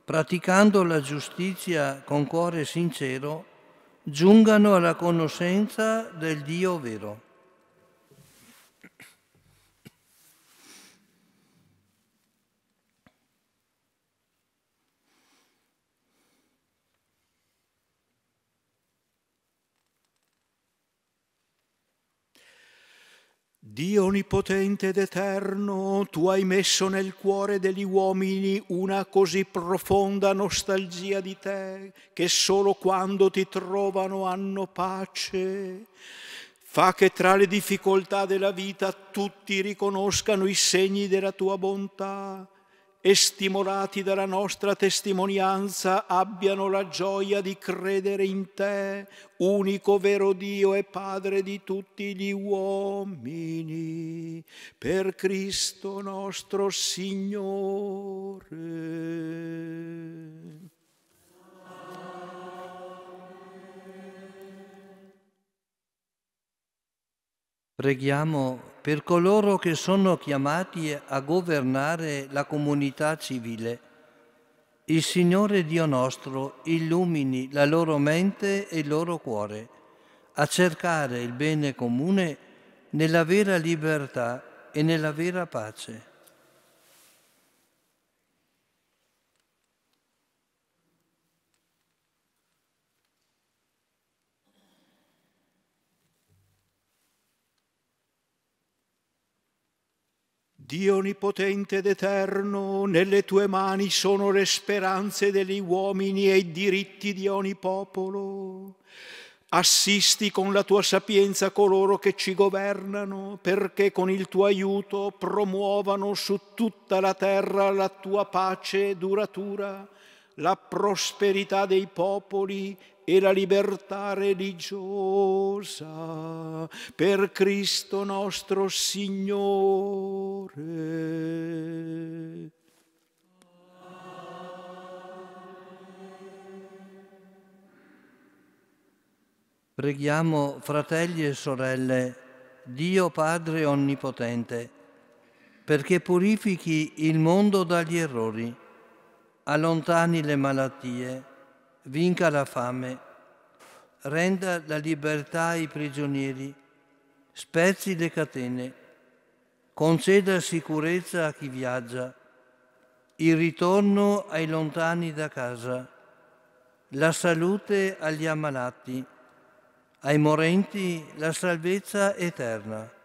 S8: praticando la giustizia con cuore sincero, giungano alla conoscenza del Dio vero.
S1: Dio onnipotente ed eterno, tu hai messo nel cuore degli uomini una così profonda nostalgia di te che solo quando ti trovano hanno pace. Fa che tra le difficoltà della vita tutti riconoscano i segni della tua bontà e stimolati dalla nostra testimonianza abbiano la gioia di credere in te, unico vero Dio e Padre di tutti gli uomini, per Cristo nostro Signore.
S8: Preghiamo per coloro che sono chiamati a governare la comunità civile. Il Signore Dio nostro illumini la loro mente e il loro cuore a cercare il bene comune nella vera libertà e nella vera pace.
S1: Dio onnipotente ed eterno, nelle tue mani sono le speranze degli uomini e i diritti di ogni popolo. Assisti con la tua sapienza coloro che ci governano, perché con il tuo aiuto promuovano su tutta la terra la tua pace e duratura, la prosperità dei popoli e la libertà religiosa per Cristo nostro Signore.
S8: Preghiamo, fratelli e sorelle, Dio Padre Onnipotente, perché purifichi il mondo dagli errori, allontani le malattie, vinca la fame, renda la libertà ai prigionieri, spezzi le catene, conceda sicurezza a chi viaggia, il ritorno ai lontani da casa, la salute agli ammalati, ai morenti la salvezza eterna.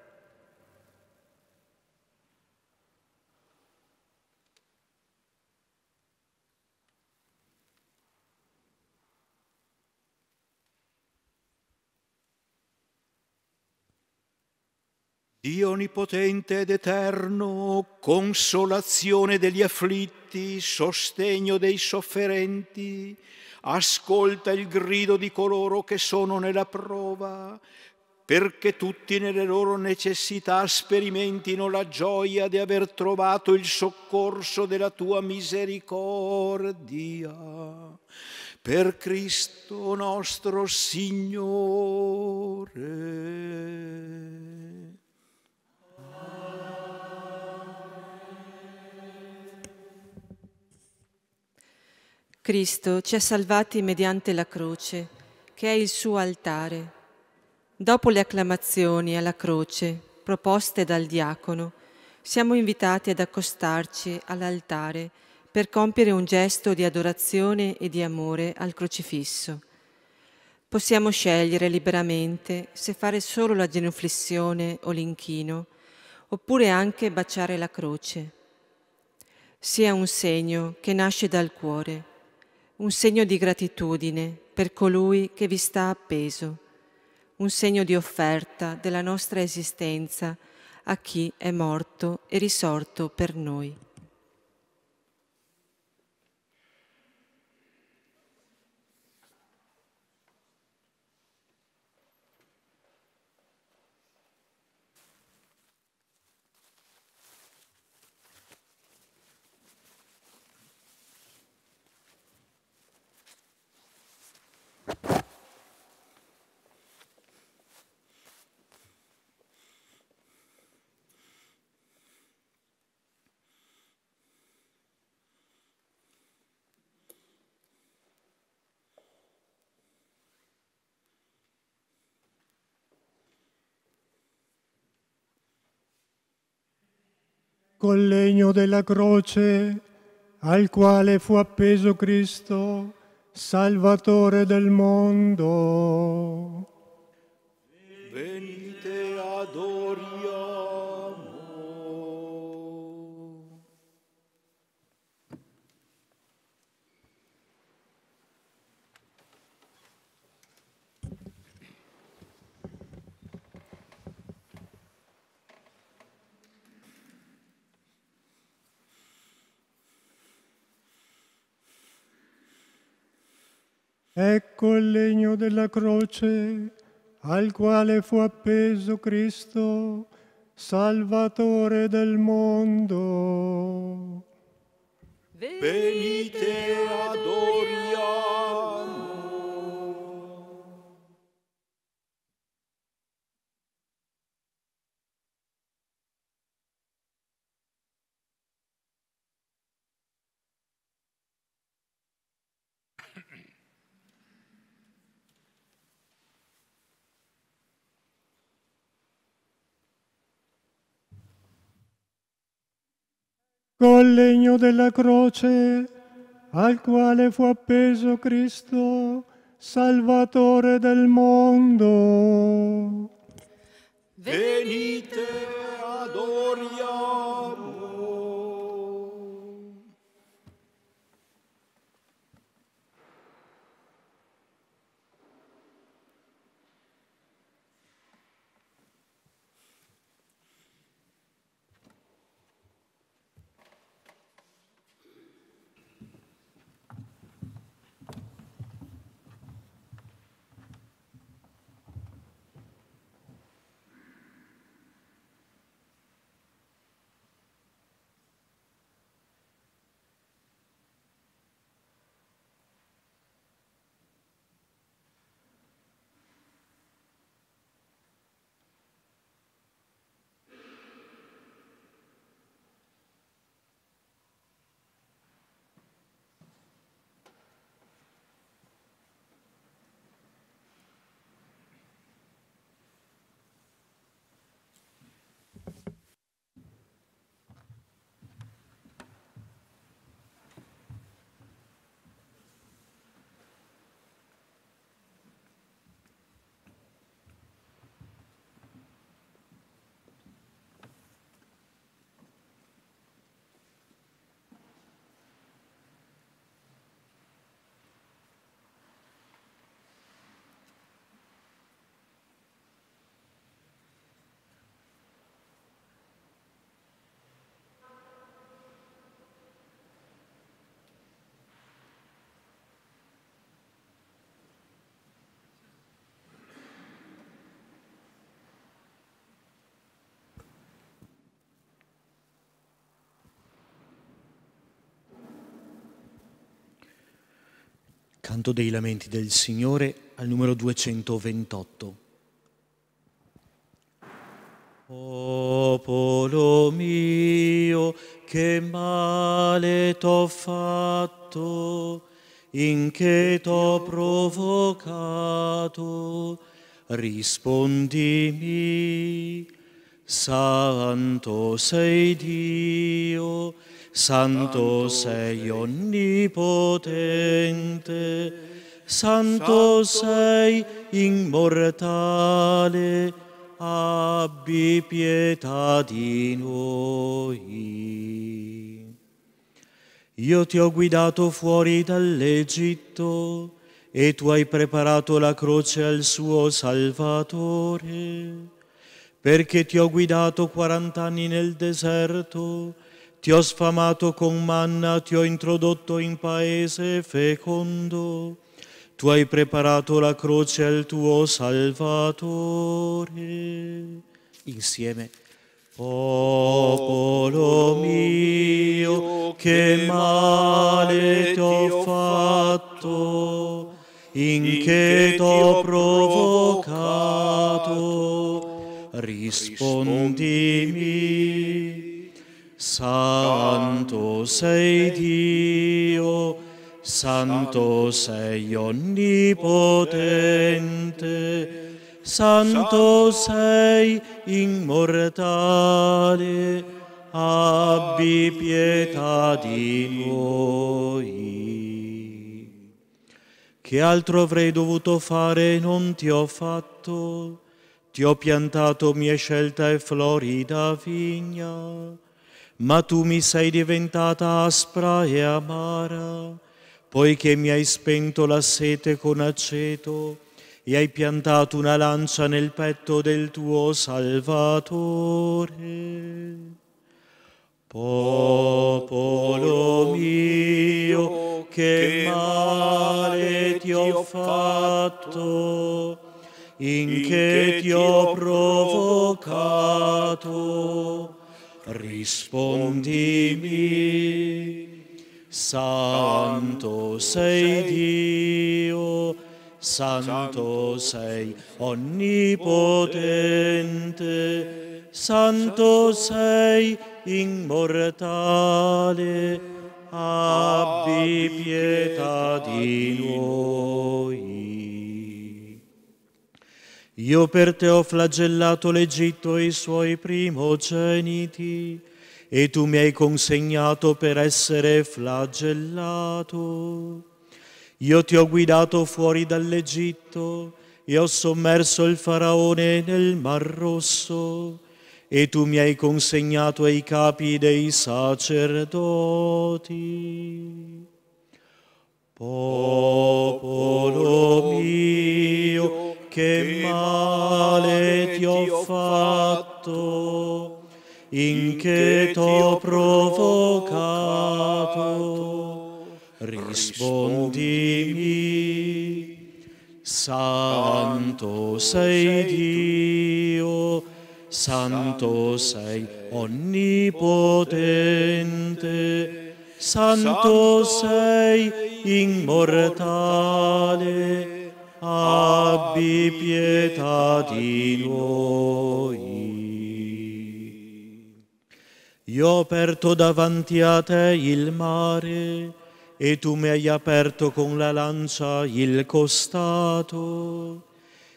S1: Dio onnipotente ed eterno, consolazione degli afflitti, sostegno dei sofferenti, ascolta il grido di coloro che sono nella prova, perché tutti nelle loro necessità sperimentino la gioia di aver trovato il soccorso della tua misericordia. Per Cristo nostro Signore.
S2: Cristo ci ha salvati mediante la croce, che è il suo altare. Dopo le acclamazioni alla croce proposte dal diacono, siamo invitati ad accostarci all'altare per compiere un gesto di adorazione e di amore al crocifisso. Possiamo scegliere liberamente se fare solo la genuflessione o l'inchino, oppure anche baciare la croce. Sia un segno che nasce dal cuore un segno di gratitudine per colui che vi sta appeso, un segno di offerta della nostra esistenza a chi è morto e risorto per noi.
S7: col legno della croce al quale fu appeso Cristo Salvatore del mondo.
S1: Venite adori
S7: Ecco il legno della croce al quale fu appeso Cristo, Salvatore del mondo.
S4: Venite, adori
S7: col legno della croce al quale fu appeso Cristo, Salvatore del mondo.
S1: Venite!
S4: Canto dei lamenti del Signore al numero 228. Popolo mio, che male t'ho fatto, in che t'ho provocato, rispondimi, santo sei Dio, Santo sei onnipotente, Santo sei immortale, abbi pietà di noi. Io ti ho guidato fuori dall'Egitto e tu hai preparato la croce al suo Salvatore, perché ti ho guidato quarant'anni nel deserto ti ho sfamato con manna, ti ho introdotto in paese fecondo, tu hai preparato la croce al tuo Salvatore. Insieme, popolo mio, che male ti ho fatto, in che t'ho provocato, rispondimi Santo sei Dio, Santo sei onnipotente, Santo sei immortale, abbi pietà di noi. Che altro avrei dovuto fare non ti ho fatto, ti ho piantato mie scelta e florida vigna, ma tu mi sei diventata aspra e amara, poiché mi hai spento la sete con aceto e hai piantato una lancia nel petto del tuo Salvatore. Popolo mio, che male ti ho fatto, in che ti ho provocato, rispondimi. Santo sei Dio, santo sei onnipotente, santo sei immortale, abbi pietà di noi. Io per te ho flagellato l'Egitto e i suoi primogeniti, e tu mi hai consegnato per essere flagellato. Io ti ho guidato fuori dall'Egitto e ho sommerso il faraone nel Mar Rosso, e tu mi hai consegnato ai capi dei sacerdoti. Popolo mio, che male ti ho fatto, in che t'ho provocato, rispondimi, Santo sei Dio, Santo sei onnipotente, Santo sei immortale, abbi pietà di noi. Io ho aperto davanti a te il mare e tu mi hai aperto con la lancia il costato.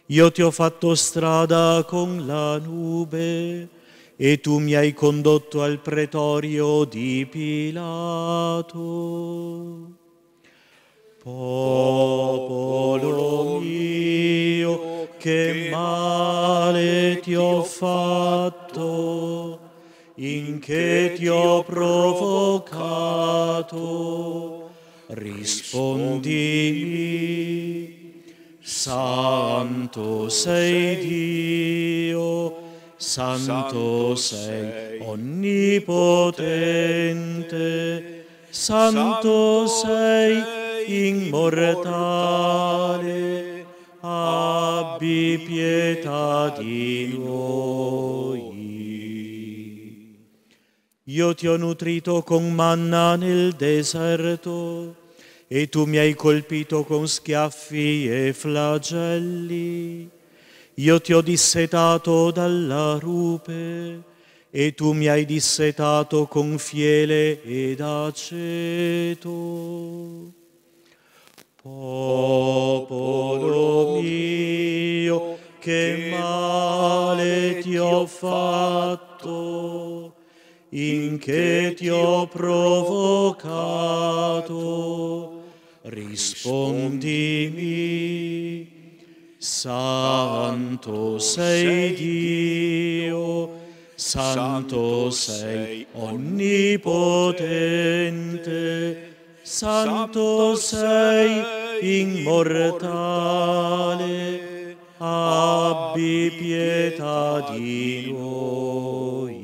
S4: Io ti ho fatto strada con la nube e tu mi hai condotto al pretorio di Pilato. Popolo mio, che male ti ho fatto, in che ti ho provocato, rispondimi, Santo sei Dio, Santo sei onnipotente, Santo sei immortale, abbi pietà di noi. Io ti ho nutrito con manna nel deserto, e tu mi hai colpito con schiaffi e flagelli io ti ho dissetato dalla rupe e tu mi hai dissetato con fiele ed aceto. Popolo mio, che male ti ho fatto, in che ti ho provocato, rispondimi Santo sei Dio, Santo sei onnipotente, Santo sei immortale, abbi pietà di noi.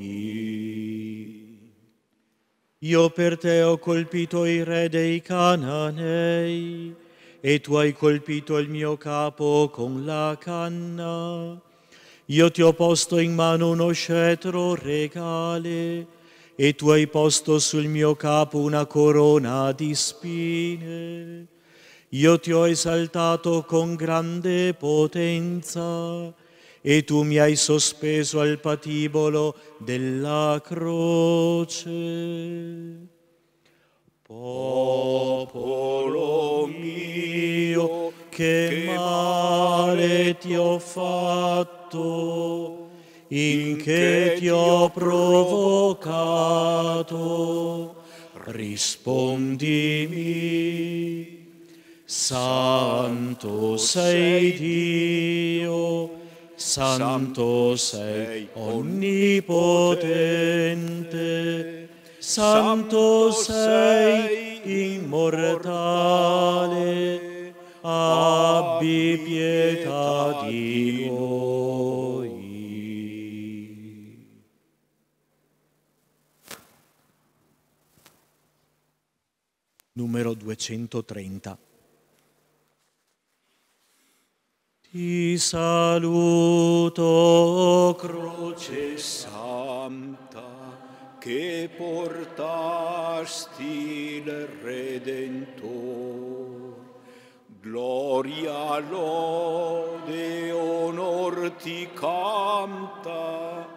S4: Io per te ho colpito i re dei Cananei, e tu hai colpito il mio capo con la canna. Io ti ho posto in mano uno scettro regale e tu hai posto sul mio capo una corona di spine. Io ti ho esaltato con grande potenza e tu mi hai sospeso al patibolo della croce. Popolo mio, che male ti ho fatto, in che ti ho provocato, rispondimi. Santo sei Dio, santo sei onnipotente Santo sei immortale, abbi pietà di noi. Numero 230. Ti saluto,
S1: croce santa che portasti il Redentore. Gloria, lode, onor ti canta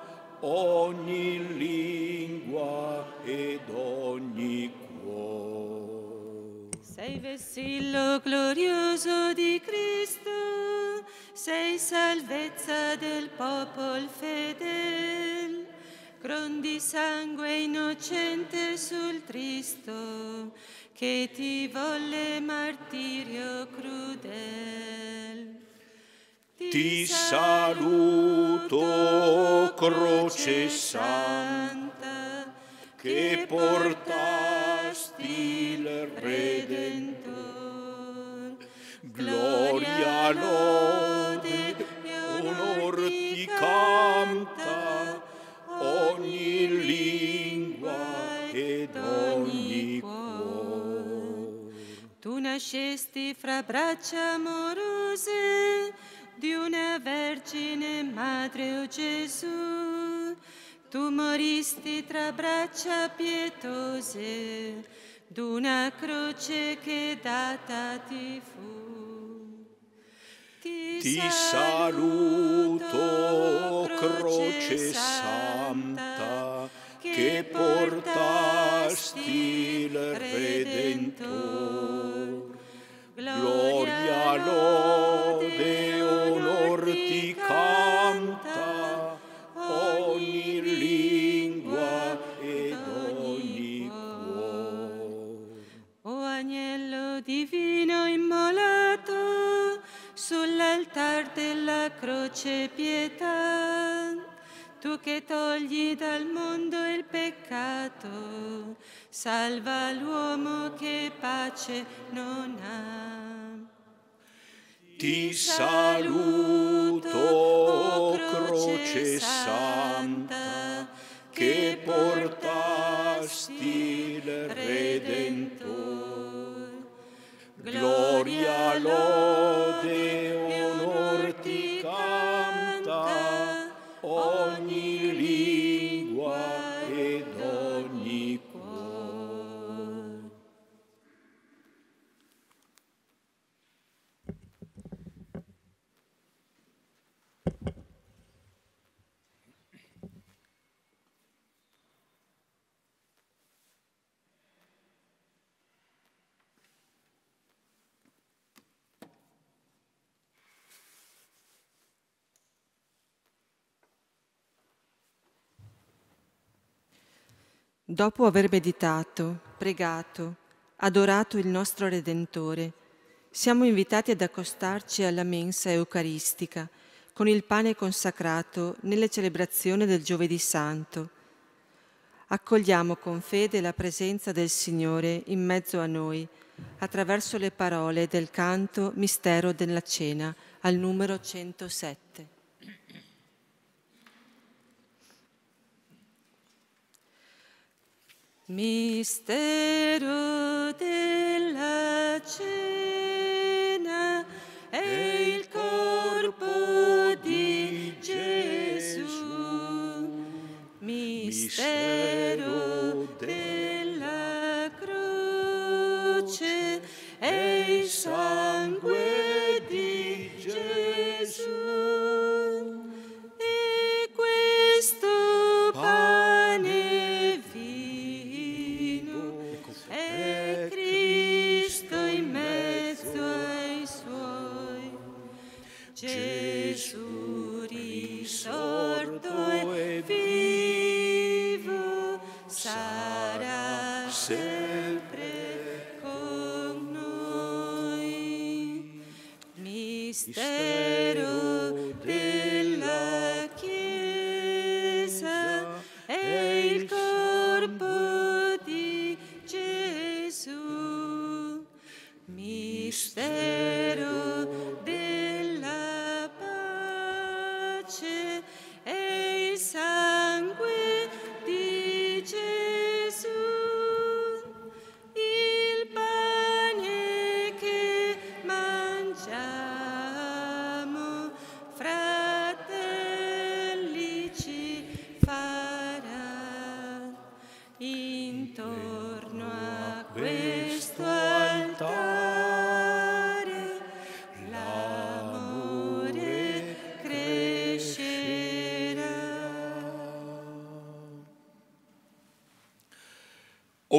S1: ogni lingua ed ogni cuore.
S6: Sei vessillo glorioso di Cristo, sei salvezza del popolo fedele cron di sangue innocente sul Cristo che ti volle martirio crudel.
S1: Ti, ti saluto, croce santa, che portasti il Redentore. Gloria a noi.
S6: nascesti fra braccia amorose di una vergine madre, o oh Gesù. Tu moristi tra braccia pietose d'una croce che data ti fu.
S1: Ti, ti saluto, croce santa, che portasti il Redentore gloria, lode, onor ti canta ogni lingua ed ogni
S2: cuore.
S6: O agnello divino immolato, sull'altar della croce pietà, tu che togli dal mondo il peccato, salva l'uomo che pace non ha.
S1: Ti saluto, oh croce santa, che portasti il Redentore. Gloria loro.
S2: Dopo aver meditato, pregato, adorato il nostro Redentore, siamo invitati ad accostarci alla mensa eucaristica con il pane consacrato nella celebrazione del giovedì santo. Accogliamo con fede la presenza del Signore in mezzo a noi attraverso le parole del canto Mistero della Cena al numero 107.
S6: Mistero della cena è il corpo di Gesù. Mistero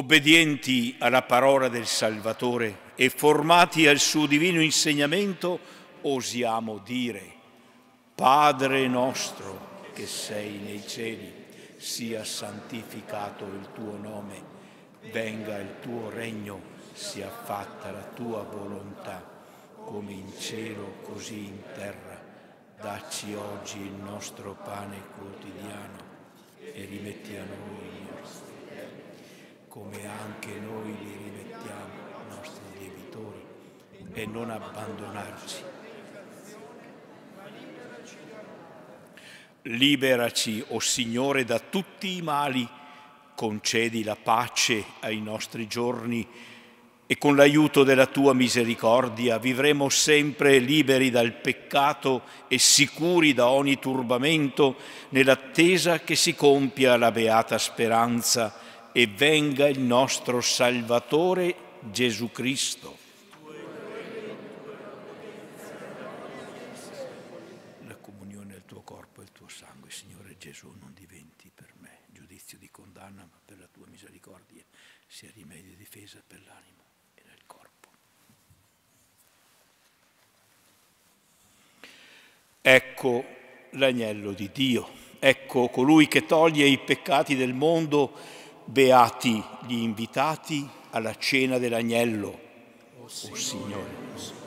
S1: obbedienti alla parola del Salvatore e formati al suo divino insegnamento, osiamo dire, Padre nostro che sei nei cieli, sia santificato il tuo nome, venga il tuo regno, sia fatta la tua volontà, come in cielo così in terra. Dacci oggi il nostro pane quotidiano e rimetti a noi come anche noi li rimettiamo ai nostri debitori, e non abbandonarci. Liberaci, o oh Signore, da tutti i mali, concedi la pace ai nostri giorni e con l'aiuto della tua misericordia vivremo sempre liberi dal peccato e sicuri da ogni turbamento nell'attesa che si compia la beata speranza e venga il nostro Salvatore Gesù Cristo. La comunione del tuo corpo e del tuo sangue, Signore Gesù, non diventi per me giudizio di condanna, ma per la tua misericordia sia rimedio e difesa per l'anima e nel corpo. Ecco l'agnello di Dio, ecco colui che toglie i peccati del mondo beati gli invitati alla cena dell'agnello, o oh Signore.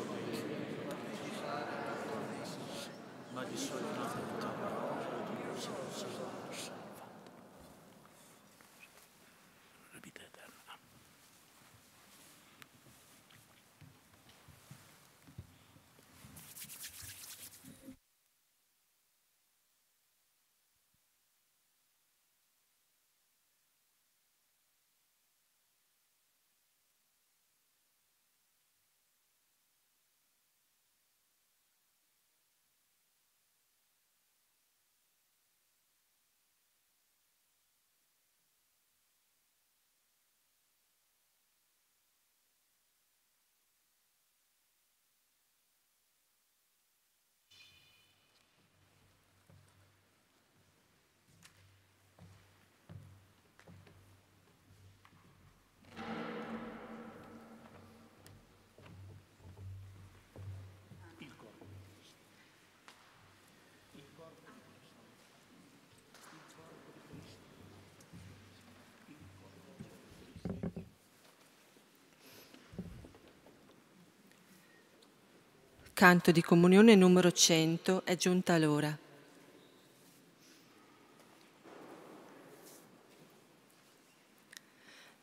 S2: Canto di comunione numero 100, è giunta l'ora.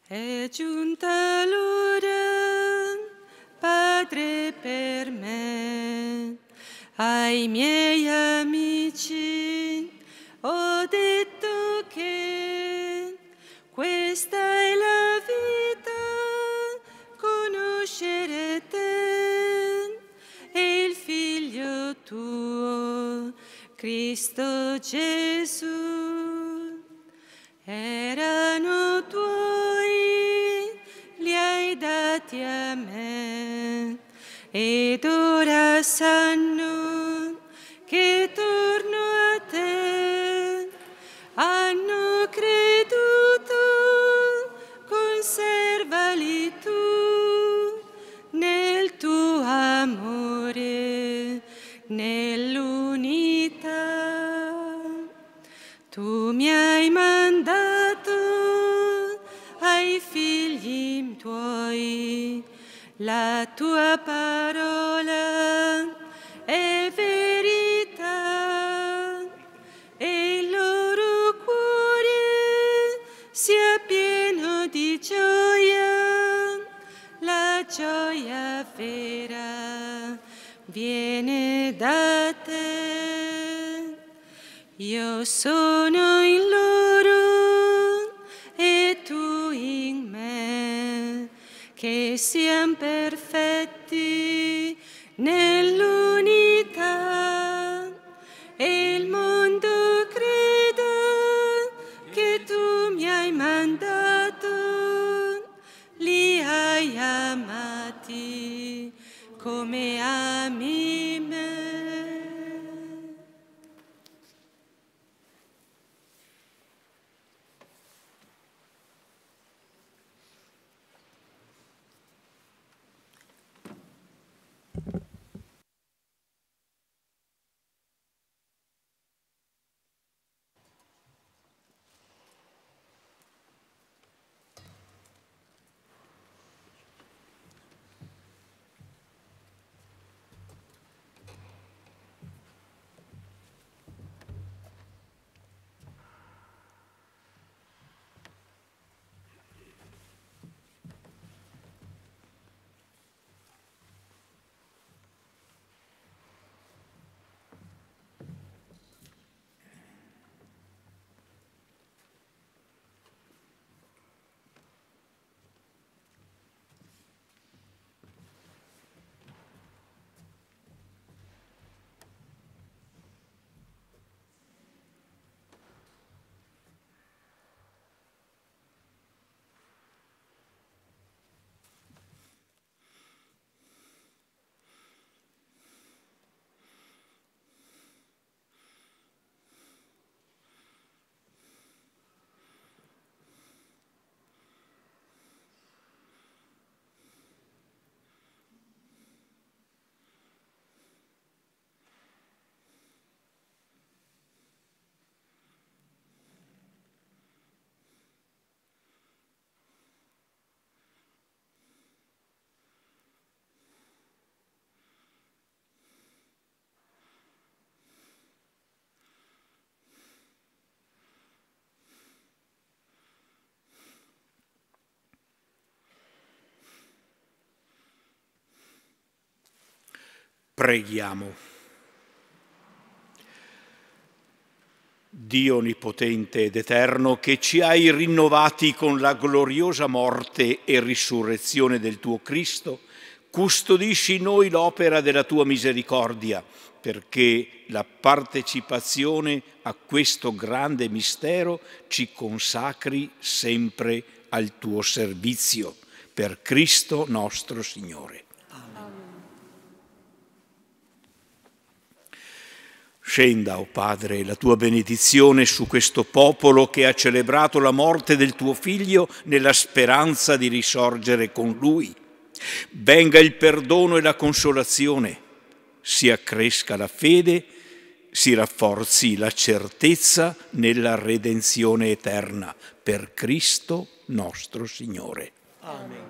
S6: È giunta l'ora, Padre, per me, ai miei amici. Christ Jésus.
S1: Preghiamo. Dio onnipotente ed eterno, che ci hai rinnovati con la gloriosa morte e risurrezione del tuo Cristo, custodisci in noi l'opera della tua misericordia, perché la partecipazione a questo grande mistero ci consacri sempre al tuo servizio, per Cristo nostro Signore. Scenda, o oh Padre, la tua benedizione su questo popolo che ha celebrato la morte del tuo figlio nella speranza di risorgere con lui. Venga il perdono e la consolazione, si accresca la fede, si rafforzi la certezza nella redenzione eterna per Cristo nostro Signore. Amen.